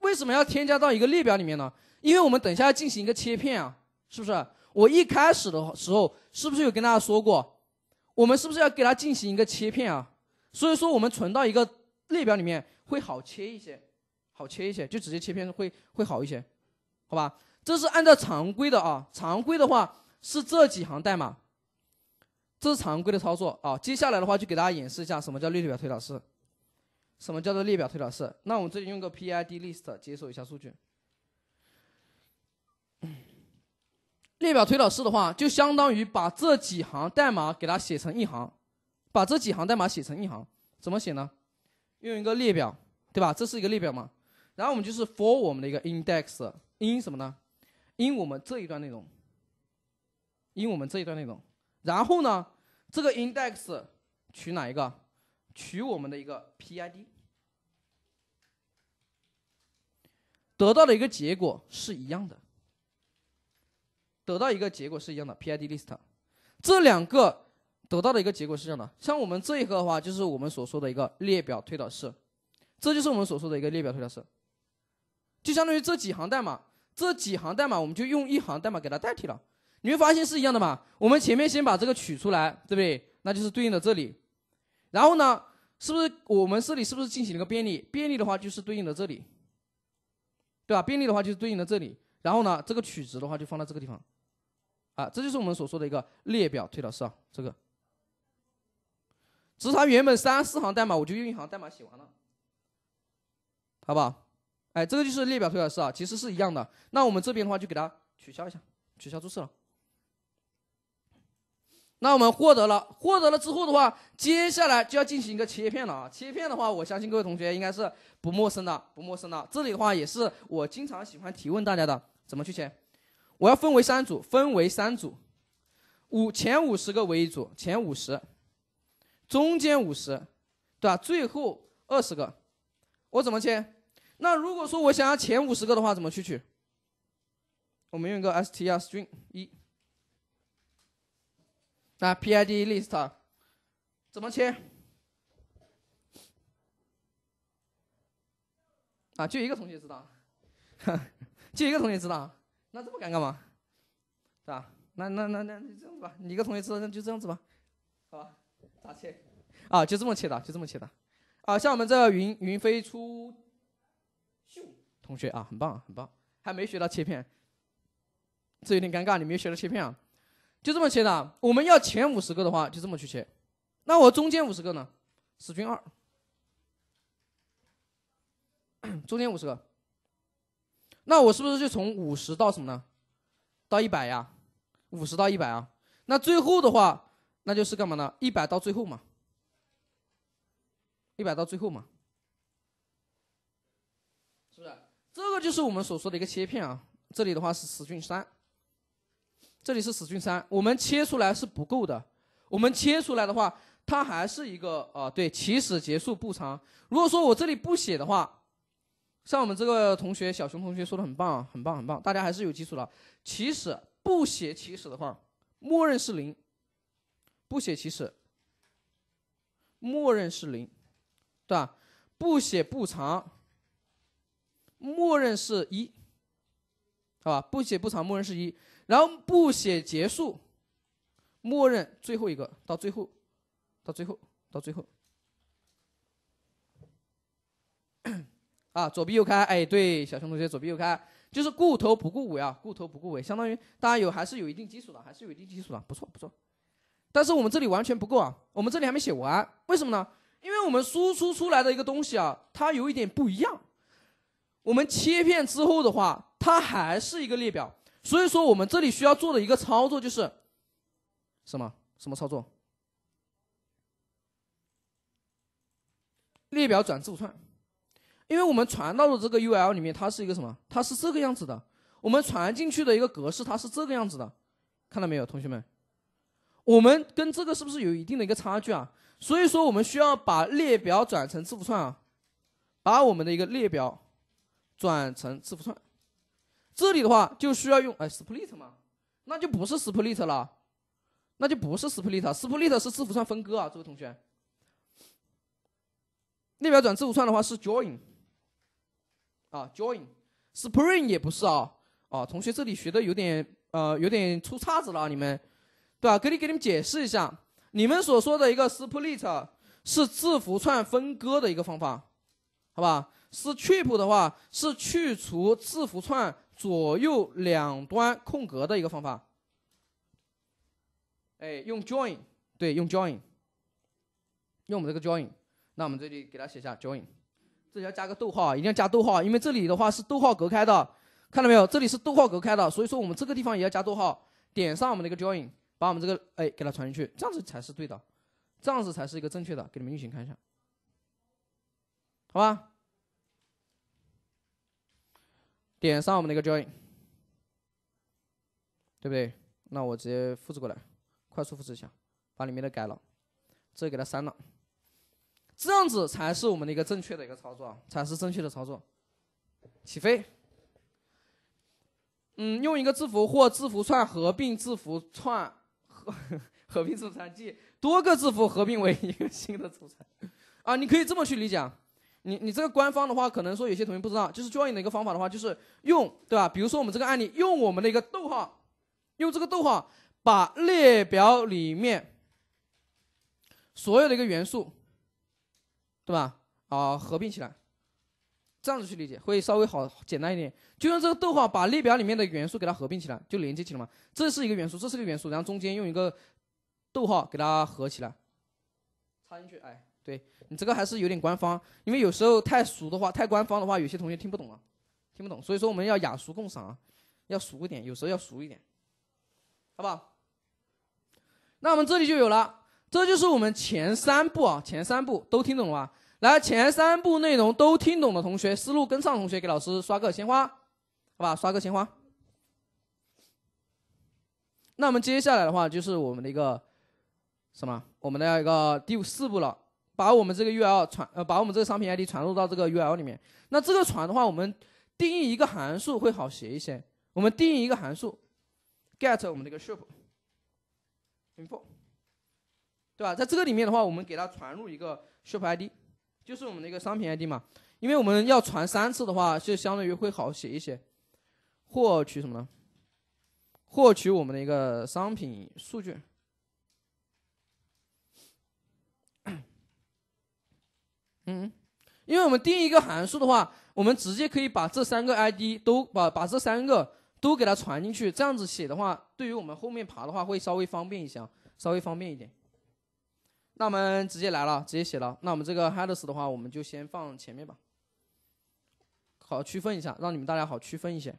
为什么要添加到一个列表里面呢？因为我们等一下要进行一个切片啊，是不是？我一开始的时候，是不是有跟大家说过，我们是不是要给它进行一个切片啊？所以说，我们存到一个列表里面会好切一些，好切一些，就直接切片会会好一些，好吧？这是按照常规的啊，常规的话是这几行代码，这是常规的操作啊。接下来的话，就给大家演示一下什么叫列表推导式，什么叫做列表推导式。那我们这里用个 P I D list 接收一下数据。列表推导式的话，就相当于把这几行代码给它写成一行。把这几行代码写成一行，怎么写呢？用一个列表，对吧？这是一个列表嘛？然后我们就是 for 我们的一个 index in 什么呢？in 我们这一段内容，in 我们这一段内容。然后呢，这个 index 取哪一个？取我们的一个 pid，得到的一个结果是一样的。得到一个结果是一样的，pid list，这两个。得到的一个结果是这样的，像我们这一个的话，就是我们所说的一个列表推导式，这就是我们所说的一个列表推导式，就相当于这几行代码，这几行代码我们就用一行代码给它代替了，你会发现是一样的嘛？我们前面先把这个取出来，对不对？那就是对应的这里，然后呢，是不是我们这里是不是进行了个便利？便利的话就是对应的这里，对吧？便利的话就是对应的这里，然后呢，这个取值的话就放在这个地方，啊，这就是我们所说的一个列表推导式啊，这个。只是它原本三四行代码，我就用一行代码写完了，好不好？哎，这个就是列表推导式啊，其实是一样的。那我们这边的话，就给它取消一下，取消注释了。那我们获得了，获得了之后的话，接下来就要进行一个切片了啊！切片的话，我相信各位同学应该是不陌生的，不陌生的。这里的话，也是我经常喜欢提问大家的，怎么去切？我要分为三组，分为三组，五前五十个为一组，前五十。中间五十，对吧？最后二十个，我怎么切？那如果说我想要前五十个的话，怎么去取？我们用一个 S T R String 一，来 P I D List，怎么切？啊，就一个同学知道，就一个同学知道，那这么尴尬吗？对吧？那那那那这样子吧，你一个同学知道那就这样子吧，好吧？咋切？啊，就这么切的，就这么切的。啊，像我们这云云飞出，同学啊，很棒，很棒。还没学到切片，这有点尴尬，你没学到切片啊？就这么切的。我们要前五十个的话，就这么去切。那我中间五十个呢？死均二。中间五十个。那我是不是就从五十到什么呢？到一百呀？五十到一百啊？那最后的话。那就是干嘛呢？一百到最后嘛，一百到最后嘛，是不是？这个就是我们所说的一个切片啊。这里的话是十菌三，这里是十菌三。我们切出来是不够的，我们切出来的话，它还是一个啊。对，起始结束步长。如果说我这里不写的话，像我们这个同学小熊同学说的很棒啊，很棒很棒，大家还是有基础的。起始不写起始的话，默认是零。不写起始，默认是零，对吧？不写不长，默认是一，好吧？不写不长，默认是一。然后不写结束，默认最后一个到最后，到最后，到最后。啊，左臂右开，哎，对，小熊同学，左臂右开，就是顾头不顾尾啊，顾头不顾尾，相当于大家有还是有一定基础的，还是有一定基础的，不错，不错。但是我们这里完全不够啊，我们这里还没写完，为什么呢？因为我们输出出来的一个东西啊，它有一点不一样。我们切片之后的话，它还是一个列表，所以说我们这里需要做的一个操作就是什么？什么操作？列表转字符串，因为我们传到的这个 U L 里面，它是一个什么？它是这个样子的。我们传进去的一个格式，它是这个样子的，看到没有，同学们？我们跟这个是不是有一定的一个差距啊？所以说，我们需要把列表转成字符串啊，把我们的一个列表转成字符串。这里的话就需要用哎，split 嘛，那就不是 split 了，那就不是 split。split 是字符串分割啊，这位同学。列表转字符串的话是 join 啊 j o i n s p r i n g 也不是啊啊，同学这里学的有点呃有点出岔子了，啊，你们。对吧？给你给你们解释一下，你们所说的一个 split 是字符串分割的一个方法，好吧？是 strip 的话是去除字符串左右两端空格的一个方法。哎，用 join，对，用 join，用我们这个 join，那我们这里给它写下 join，这里要加个逗号，一定要加逗号，因为这里的话是逗号隔开的，看到没有？这里是逗号隔开的，所以说我们这个地方也要加逗号，点上我们的一个 join。把我们这个哎给它传进去，这样子才是对的，这样子才是一个正确的。给你们运行看一下，好吧？点上我们的一个 join，对不对？那我直接复制过来，快速复制一下，把里面的改了，这给它删了，这样子才是我们的一个正确的一个操作，才是正确的操作。起飞，嗯，用一个字符或字符串合并字符串。合并 素材即多个字符合并为一个新的素材啊，你可以这么去理解。你你这个官方的话，可能说有些同学不知道，就是 join 的一个方法的话，就是用对吧？比如说我们这个案例，用我们的一个逗号，用这个逗号把列表里面所有的一个元素，对吧？啊，合并起来。这样子去理解会稍微好简单一点，就用这个逗号把列表里面的元素给它合并起来，就连接起来嘛。这是一个元素，这是个元素，然后中间用一个逗号给它合起来，插进去。哎，对你这个还是有点官方，因为有时候太熟的话，太官方的话，有些同学听不懂了，听不懂。所以说我们要雅俗共赏啊，要熟一点，有时候要熟一点，好不好？那我们这里就有了，这就是我们前三步啊，前三步都听懂了吧？来，前三步内容都听懂的同学，思路跟上同学给老师刷个鲜花，好吧？刷个鲜花。那我们接下来的话就是我们的一个什么？我们的一个第四步了，把我们这个 U L 传呃，把我们这个商品 I D 传入到这个 U L 里面。那这个传的话，我们定义一个函数会好写一些。我们定义一个函数，get 我们这个 shop，info，对吧？在这个里面的话，我们给它传入一个 shop I D。就是我们的一个商品 ID 嘛，因为我们要传三次的话，就相当于会好写一些。获取什么呢？获取我们的一个商品数据。嗯，因为我们定一个函数的话，我们直接可以把这三个 ID 都把把这三个都给它传进去，这样子写的话，对于我们后面爬的话会稍微方便一些，稍微方便一点。那我们直接来了，直接写了。那我们这个 headers 的话，我们就先放前面吧，好区分一下，让你们大家好区分一些。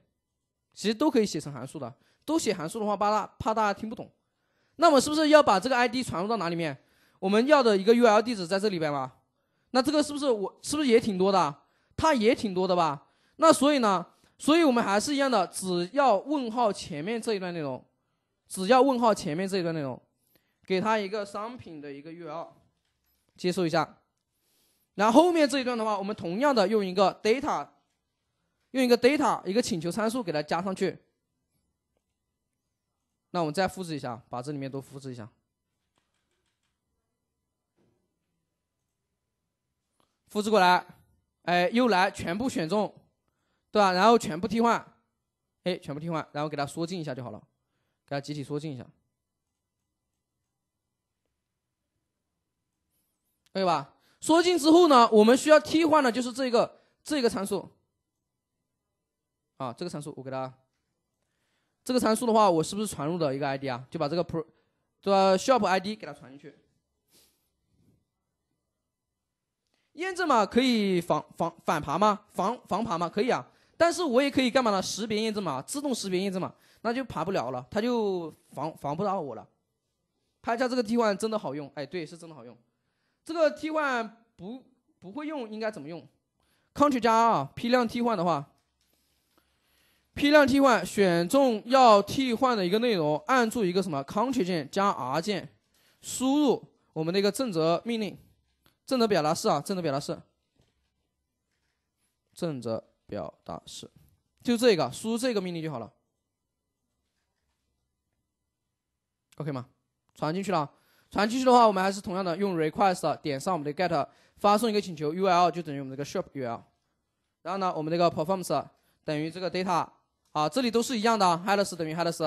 其实都可以写成函数的，都写函数的话，怕大怕大家听不懂。那我们是不是要把这个 ID 传入到哪里面？我们要的一个 URL 地址在这里边吧？那这个是不是我是不是也挺多的？它也挺多的吧？那所以呢？所以我们还是一样的，只要问号前面这一段内容，只要问号前面这一段内容。给他一个商品的一个月报，接收一下。然后后面这一段的话，我们同样的用一个 data，用一个 data 一个请求参数给它加上去。那我们再复制一下，把这里面都复制一下。复制过来，哎，又来全部选中，对吧？然后全部替换，哎，全部替换，然后给它缩进一下就好了，给它集体缩进一下。对吧？缩进之后呢，我们需要替换的，就是这个这个参数啊，这个参数我给它，这个参数的话，我是不是传入的一个 ID 啊？就把这个 pro，这个 shop ID 给它传进去。验证码可以防防反爬吗？防防爬吗？可以啊，但是我也可以干嘛呢？识别验证码，自动识别验证码，那就爬不了了，它就防防不到我了。拍一下这个替换真的好用，哎，对，是真的好用。这个替换不不会用，应该怎么用？Ctrl 加 R 批量替换的话，批量替换选中要替换的一个内容，按住一个什么 Ctrl 键加 R 键，输入我们的一个正则命令，正则表达式啊，正则表达式，正则表达式，就这个，输入这个命令就好了。OK 吗？传进去了。传进去的话，我们还是同样的用 request 点上我们的 get 发送一个请求，U L 就等于我们这个 shop U L，然后呢，我们这个 p e r f o r m a n c e 等于这个 data，啊，这里都是一样的，headers 等于 headers，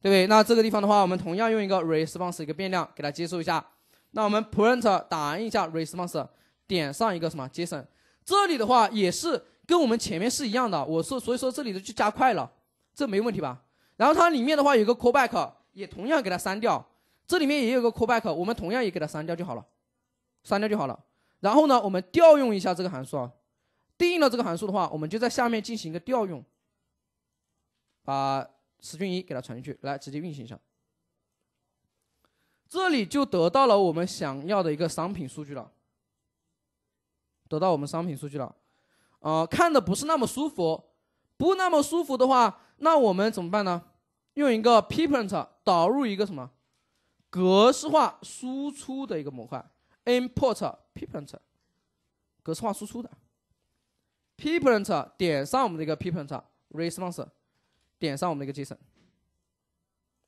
对不对？那这个地方的话，我们同样用一个 response 一个变量给它接收一下，那我们 print 打印一下 response 点上一个什么 JSON，这里的话也是跟我们前面是一样的，我说，所以说这里的就加快了，这没问题吧？然后它里面的话有个 callback，也同样给它删掉。这里面也有个 callback，我们同样也给它删掉就好了，删掉就好了。然后呢，我们调用一下这个函数啊。定义了这个函数的话，我们就在下面进行一个调用，把时钧一给它传进去，来直接运行一下。这里就得到了我们想要的一个商品数据了，得到我们商品数据了。呃，看的不是那么舒服，不那么舒服的话，那我们怎么办呢？用一个 print 导入一个什么？格式化输出的一个模块，import p p i n t 格式化输出的 p p i n t 点上我们的一个 p p i n t response 点上我们的一个 json，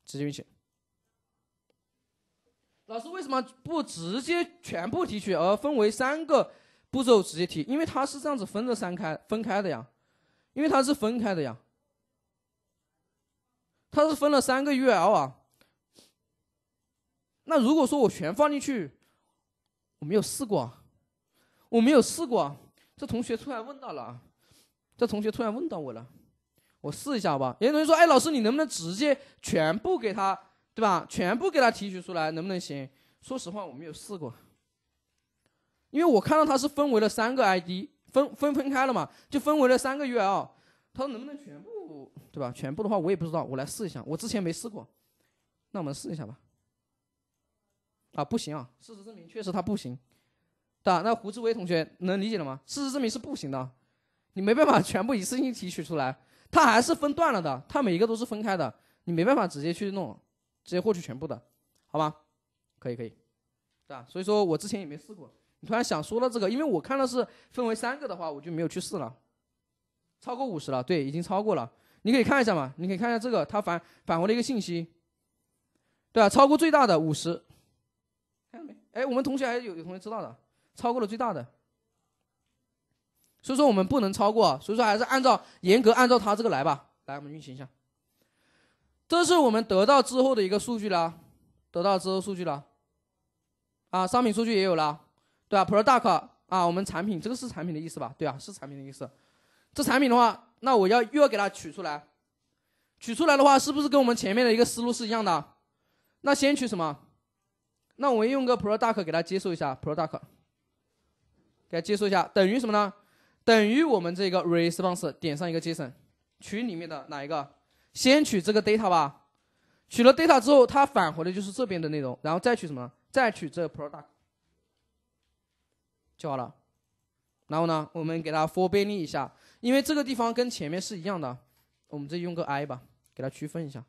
直接运行。老师为什么不直接全部提取，而分为三个步骤直接提？因为它是这样子分着三开分开的呀，因为它是分开的呀，它是分了三个 URL 啊。那如果说我全放进去，我没有试过，我没有试过。这同学突然问到了，这同学突然问到我了，我试一下吧。有些同学说：“哎，老师，你能不能直接全部给他，对吧？全部给他提取出来，能不能行？”说实话，我没有试过，因为我看到他是分为了三个 ID，分分分开了嘛，就分为了三个月 l 他说：“能不能全部，对吧？全部的话，我也不知道，我来试一下。我之前没试过，那我们试一下吧。”啊，不行啊！事实证明，确实它不行，对吧？那胡志威同学能理解了吗？事实证明是不行的，你没办法全部一次性提取出来，它还是分段了的，它每一个都是分开的，你没办法直接去弄，直接获取全部的，好吧？可以，可以，对吧？所以说我之前也没试过。你突然想说了这个，因为我看到是分为三个的话，我就没有去试了。超过五十了，对，已经超过了。你可以看一下嘛，你可以看一下这个，它返返回了一个信息，对啊，超过最大的五十。哎，我们同学还有有同学知道的，超过了最大的，所以说我们不能超过，所以说还是按照严格按照它这个来吧。来，我们运行一下，这是我们得到之后的一个数据了，得到之后数据了，啊，商品数据也有了，对吧？Product 啊，我们产品，这个是产品的意思吧？对啊，是产品的意思。这产品的话，那我要又要给它取出来，取出来的话，是不是跟我们前面的一个思路是一样的？那先取什么？那我们用个 product 给它接收一下 product，给它接收一下等于什么呢？等于我们这个 response 点上一个 json，取里面的哪一个？先取这个 data 吧，取了 data 之后，它返回的就是这边的内容，然后再取什么？再取这个 product 就好了。然后呢，我们给它 for 遍历一下，因为这个地方跟前面是一样的，我们这用个 i 吧，给它区分一下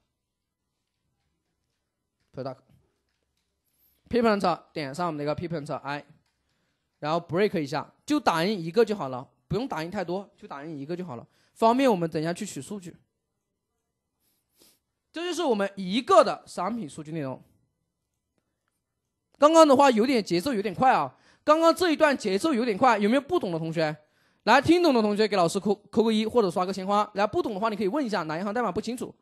product。p p e n t 点上我们的一个 p p e n t i，然后 break 一下，就打印一个就好了，不用打印太多，就打印一个就好了，方便我们等下去取数据。这就是我们一个的商品数据内容。刚刚的话有点节奏有点快啊，刚刚这一段节奏有点快，有没有不懂的同学？来听懂的同学给老师扣扣个一或者刷个鲜花。来不懂的话，你可以问一下哪一行代码不清楚，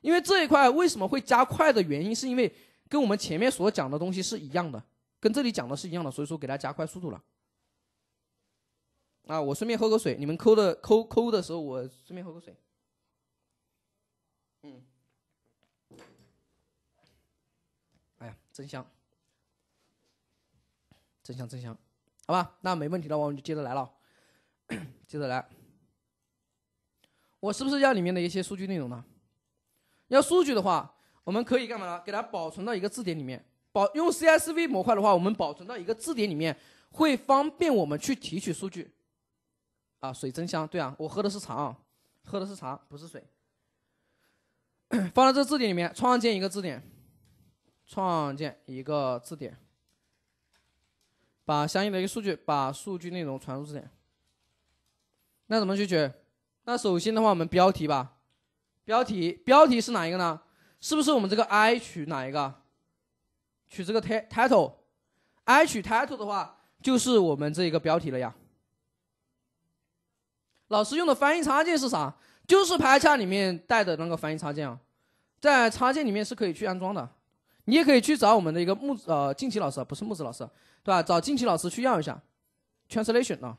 因为这一块为什么会加快的原因是因为。跟我们前面所讲的东西是一样的，跟这里讲的是一样的，所以说给大家加快速度了。啊，我顺便喝口水，你们扣的扣扣的时候，我顺便喝口水。嗯，哎呀，真香，真香真香，好吧，那没问题了，我们就接着来了，接着来。我是不是要里面的一些数据内容呢？要数据的话。我们可以干嘛？给它保存到一个字典里面。保用 CSV 模块的话，我们保存到一个字典里面，会方便我们去提取数据。啊，水真香。对啊，我喝的是茶，喝的是茶，不是水。放到这字典里面，创建一个字典，创建一个字典，把相应的一个数据，把数据内容传入字典。那怎么去取？那首先的话，我们标题吧，标题，标题是哪一个呢？是不是我们这个 i 取哪一个？取这个 title，i 取 title 的话，就是我们这一个标题了呀。老师用的翻译插件是啥？就是排插里面带的那个翻译插件啊，在插件里面是可以去安装的。你也可以去找我们的一个木呃静期老师，不是木子老师，对吧？找静期老师去要一下 translation 啊。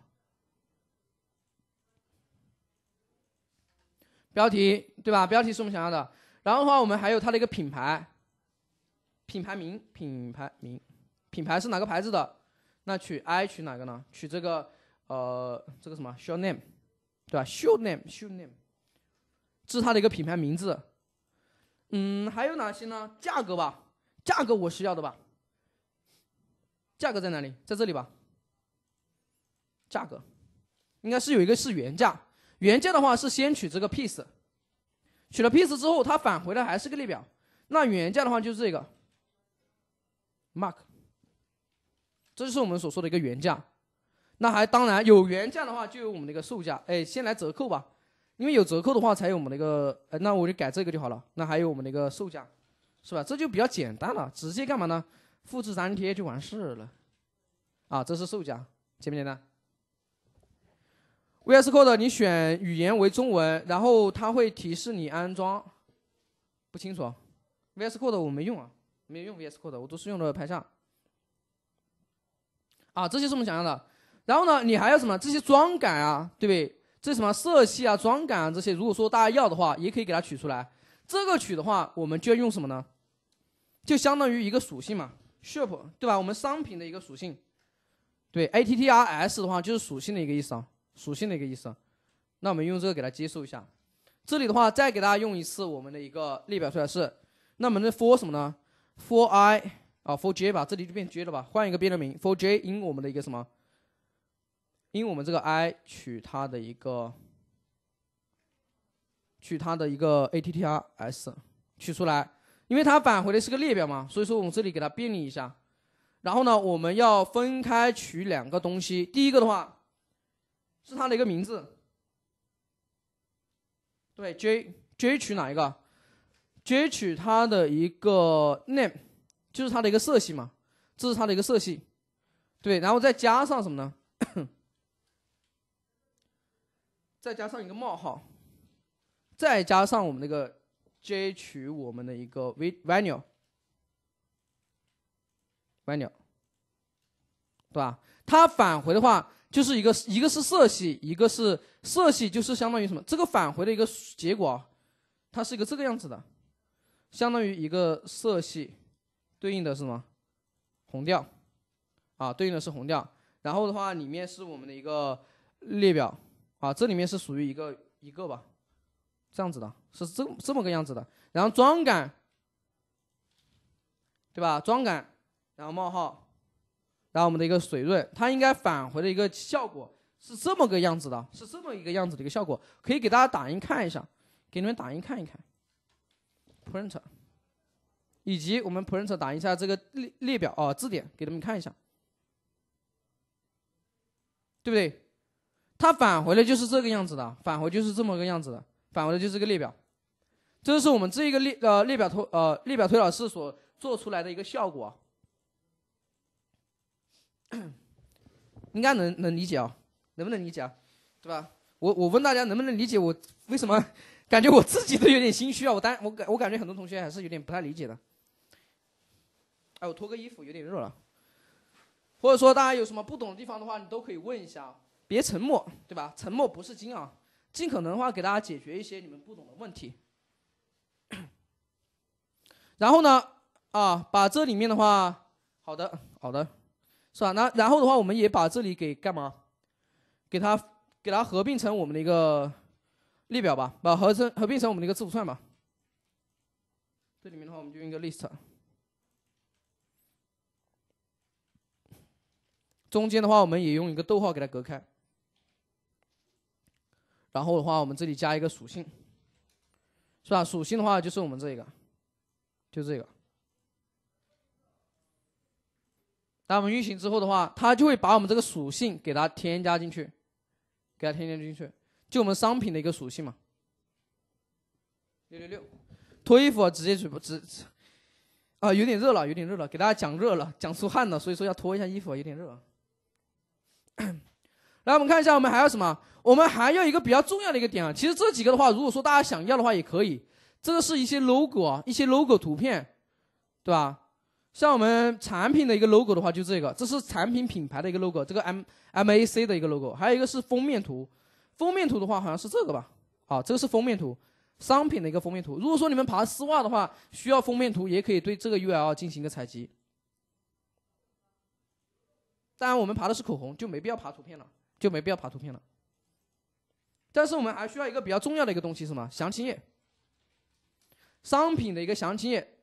标题对吧？标题是我们想要的。然后的话，我们还有它的一个品牌，品牌名，品牌名，品牌是哪个牌子的？那取 I 取哪个呢？取这个，呃，这个什么 s h o w name，对吧 s h o w n a m e s h o w name，这是它的一个品牌名字。嗯，还有哪些呢？价格吧，价格我需要的吧。价格在哪里？在这里吧。价格，应该是有一个是原价，原价的话是先取这个 piece。取了 P e 之后，它返回的还是个列表。那原价的话就是这个，Mark，这就是我们所说的一个原价。那还当然有原价的话，就有我们的一个售价。哎，先来折扣吧，因为有折扣的话，才有我们的一个。哎，那我就改这个就好了。那还有我们的一个售价，是吧？这就比较简单了，直接干嘛呢？复制粘贴就完事了。啊，这是售价，简不简单？VS Code，你选语言为中文，然后它会提示你安装。不清楚，VS Code 我没用啊，没用 VS Code，我都是用的拍下。啊，这些是我们想要的。然后呢，你还有什么这些装感啊，对不对？这什么色系啊、装感啊这些，如果说大家要的话，也可以给它取出来。这个取的话，我们就要用什么呢？就相当于一个属性嘛，shop，对吧？我们商品的一个属性。对，a t t r s 的话就是属性的一个意思啊。属性的一个意思，那我们用这个给它接受一下。这里的话，再给大家用一次我们的一个列表出来式。那我们的 for 什么呢？for i 啊，for j 吧，这里就变 j 了吧，换一个变量名。for j in 我们的一个什么因为我们这个 i 取它的一个，取它的一个 attrs 取出来，因为它返回的是个列表嘛，所以说我们这里给它便利一下。然后呢，我们要分开取两个东西，第一个的话。是它的一个名字，对 J J 取哪一个？J 取它的一个 name，就是它的一个色系嘛，这是它的一个色系，对，然后再加上什么呢？再加上一个冒号，再加上我们那个 J 取我们的一个 V v a l u e v a l u e 对吧？它返回的话。就是一个一个是色系，一个是色系，就是相当于什么？这个返回的一个结果啊，它是一个这个样子的，相当于一个色系对应的是什么？红调啊，对应的是红调。然后的话，里面是我们的一个列表啊，这里面是属于一个一个吧，这样子的是这这么个样子的。然后妆感，对吧？妆感，然后冒号。然后我们的一个水润，它应该返回的一个效果是这么个样子的，是这么一个样子的一个效果，可以给大家打印看一下，给你们打印看一看，print，以及我们 print 打印一下这个列列表哦字典，给他们看一下，对不对？它返回的就是这个样子的，返回就是这么个样子的，返回的就是这个列表，这是我们这一个列呃列表推呃列表推导式所做出来的一个效果。应该能能理解啊，能不能理解啊，对吧？我我问大家能不能理解，我为什么 感觉我自己都有点心虚啊？我单我感我感觉很多同学还是有点不太理解的。哎，我脱个衣服，有点热了。或者说大家有什么不懂的地方的话，你都可以问一下，别沉默，对吧？沉默不是金啊，尽可能的话给大家解决一些你们不懂的问题。然后呢，啊，把这里面的话，好的，好的。是吧？那然后的话，我们也把这里给干嘛？给它给它合并成我们的一个列表吧，把合成合并成我们的一个字符串吧。这里面的话，我们就用一个 list。中间的话，我们也用一个逗号给它隔开。然后的话，我们这里加一个属性，是吧？属性的话，就是我们这个，就这个。那我们运行之后的话，它就会把我们这个属性给它添加进去，给它添加进去，就我们商品的一个属性嘛。六六六，脱衣服，直接直播，直啊，有点热了，有点热了，给大家讲热了，讲出汗了，所以说要脱一下衣服，有点热。来，我们看一下，我们还有什么？我们还要一个比较重要的一个点啊。其实这几个的话，如果说大家想要的话，也可以。这个是一些 logo 啊，一些 logo 图片，对吧？像我们产品的一个 logo 的话，就这个，这是产品品牌的一个 logo，这个 M MAC 的一个 logo，还有一个是封面图，封面图的话好像是这个吧，啊，这个是封面图，商品的一个封面图。如果说你们爬丝袜的话，需要封面图，也可以对这个 URL 进行一个采集。当然，我们爬的是口红，就没必要爬图片了，就没必要爬图片了。但是我们还需要一个比较重要的一个东西，什么？详情页，商品的一个详情页。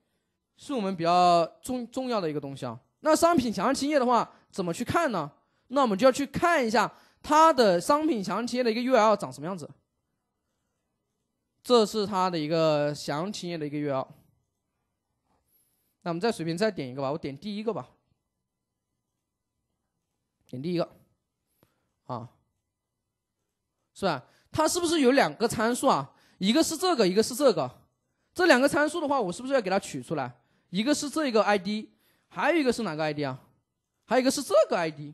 是我们比较重重要的一个东西啊。那商品详情页的话，怎么去看呢？那我们就要去看一下它的商品详情页的一个 URL 长什么样子。这是它的一个详情页的一个 URL。那我们再随便再点一个吧，我点第一个吧，点第一个，啊，是吧？它是不是有两个参数啊？一个是这个，一个是这个。这两个参数的话，我是不是要给它取出来？一个是这个 ID，还有一个是哪个 ID 啊？还有一个是这个 ID。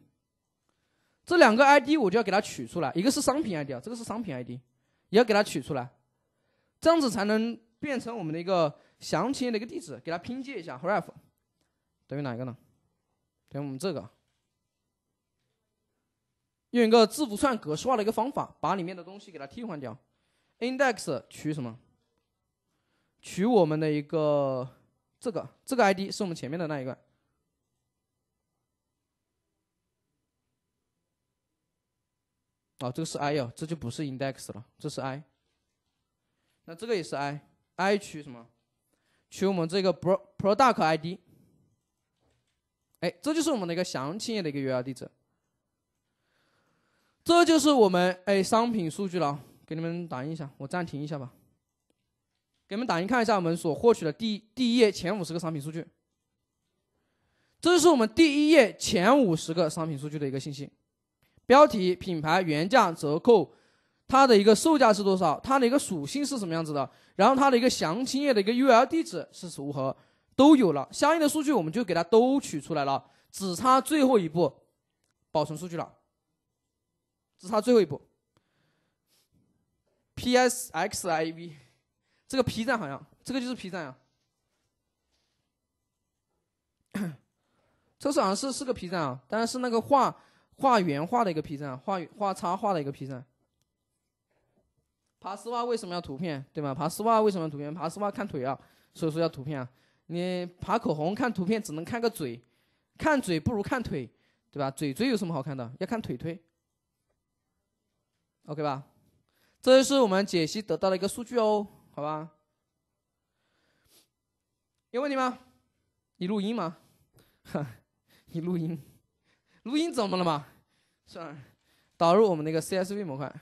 这两个 ID 我就要给它取出来，一个是商品 ID，啊，这个是商品 ID，也要给它取出来，这样子才能变成我们的一个详情页的一个地址，给它拼接一下。href 等于哪一个呢？等于我们这个。用一个字符串格式化的一个方法，把里面的东西给它替换掉。index 取什么？取我们的一个。这个这个 ID 是我们前面的那一个，哦，这个是 I 哟，这就不是 index 了，这是 I。那这个也是 I，I 取什么？取我们这个 pro product ID。哎，这就是我们的一个详情页的一个 URL 地址。这就是我们哎商品数据了，给你们打印一下，我暂停一下吧。给你们打印看一下我们所获取的第第一页前五十个商品数据，这就是我们第一页前五十个商品数据的一个信息，标题、品牌、原价、折扣，它的一个售价是多少，它的一个属性是什么样子的，然后它的一个详情页的一个 URL 地址是如何，都有了，相应的数据我们就给它都取出来了，只差最后一步，保存数据了，只差最后一步，PSXIV。这个 P 站好像，这个就是 P 站啊。这是好像是是个 P 站啊，但是是那个画画原画的一个 P 站，画画插画的一个 P 站。爬丝袜为什么要图片，对吗？爬丝袜为什么要图片？爬丝袜看腿啊，所以说要图片啊。你爬口红看图片只能看个嘴，看嘴不如看腿，对吧？嘴嘴有什么好看的？要看腿腿。OK 吧？这就是我们解析得到的一个数据哦。好吧，有问题吗？你录音吗？哈，你录音，录音怎么了嘛？算了，导入我们那个 CSV 模块，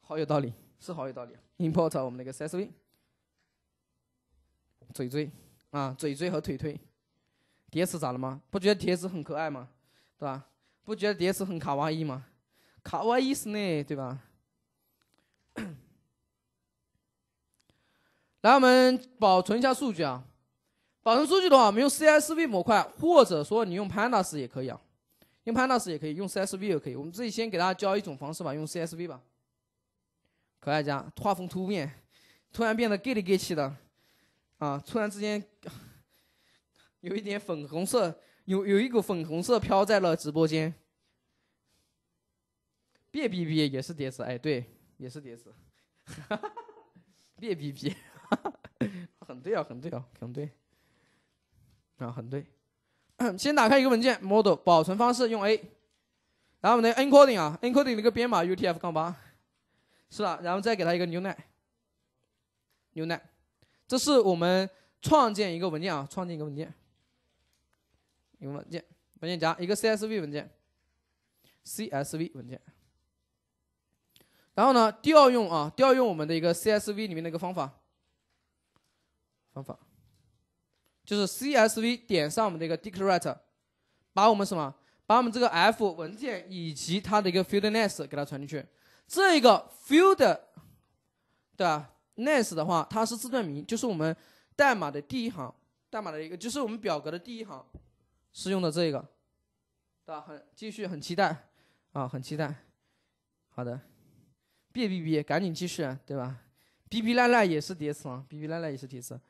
好有道理，是好有道理。import 我们那个 CSV，嘴嘴，啊，嘴嘴和腿腿，叠词咋了吗？不觉得叠词很可爱吗？对吧？不觉得叠词很卡哇伊吗？卡哇伊是呢，对吧？来，我们保存一下数据啊。保存数据的话，我们用 CSV 模块，或者说你用 Pandas 也可以啊。用 Pandas 也可以，用 CSV 也可以。我们这里先给大家教一种方式吧，用 CSV 吧。可爱家画风突变，突然变得 gay 里 gay 气的啊！突然之间，有一点粉红色，有有一股粉红色飘在了直播间。别逼逼，也是叠词。哎，对，也是叠词。别逼逼。很对啊，很对啊，很对啊，很对。先打开一个文件，model，保存方式用 a，然后呢，encoding 啊，encoding 的一个编码 UTF-8，是吧？然后再给它一个 n e w 奶，n e n e w n e 这是我们创建一个文件啊，创建一个文件，一个文件，文件夹，一个 CSV 文件，CSV 文件。然后呢，调用啊，调用我们的一个 CSV 里面的一个方法。方法就是 CSV 点上我们一个 d e c o r a t e 把我们什么，把我们这个 F 文件以及它的一个 f i e l d n e s 给它传进去。这一个 Field 对吧 n i c e s 的话，它是字段名，就是我们代码的第一行，代码的一个，就是我们表格的第一行，是用的这个，对吧？很继续，很期待啊，很期待。好的，别逼逼，赶紧继续，对吧？逼逼赖赖也是叠词啊，逼逼赖赖也是叠词。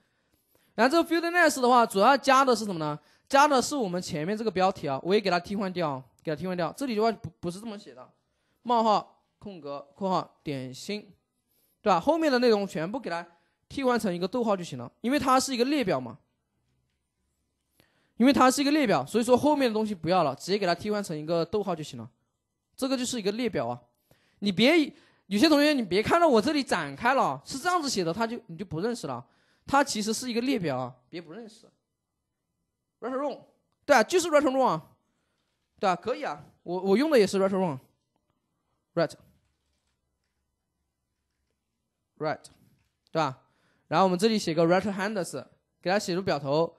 然后这个 fieldness 的话，主要加的是什么呢？加的是我们前面这个标题啊，我也给它替换掉，给它替换掉。这里的话不不是这么写的，冒号、空格、括号、点心，对吧？后面的内容全部给它替换成一个逗号就行了，因为它是一个列表嘛。因为它是一个列表，所以说后面的东西不要了，直接给它替换成一个逗号就行了。这个就是一个列表啊，你别有些同学你别看到我这里展开了，是这样子写的，他就你就不认识了。它其实是一个列表，别不认识。Right row，对啊，就是 Right row 啊，对啊，可以啊，我我用的也是 Right row，Right，Right，对吧？然后我们这里写个 r i g e n h e a d l e s 给它写入表头。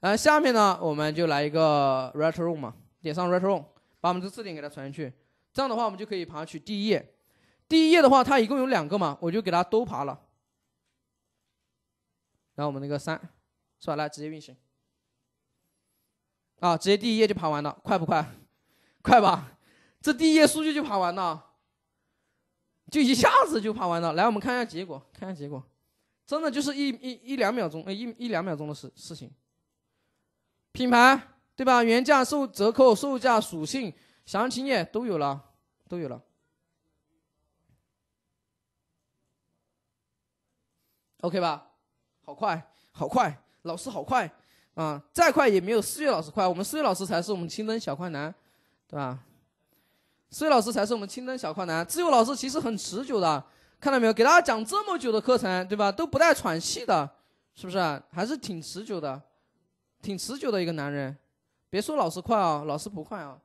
然后下面呢，我们就来一个 Right row 嘛，点上 Right row，把我们的字典给它传进去。这样的话，我们就可以爬取第一页。第一页的话，它一共有两个嘛，我就给它都爬了。然后我们那个三，是吧？来直接运行。啊，直接第一页就爬完了，快不快？快吧，这第一页数据就爬完了，就一下子就爬完了。来，我们看一下结果，看一下结果，真的就是一、一、一两秒钟，哎，一、一两秒钟的事事情。品牌对吧？原价、售折扣、售价、属性、详情页都有了，都有了。OK 吧？好快，好快，老师好快，啊，再快也没有思月老师快，我们思月老师才是我们清灯小快男，对吧？思月老师才是我们清灯小快男，自由老师其实很持久的，看到没有？给大家讲这么久的课程，对吧？都不带喘气的，是不是？还是挺持久的，挺持久的一个男人。别说老师快啊，老师不快啊。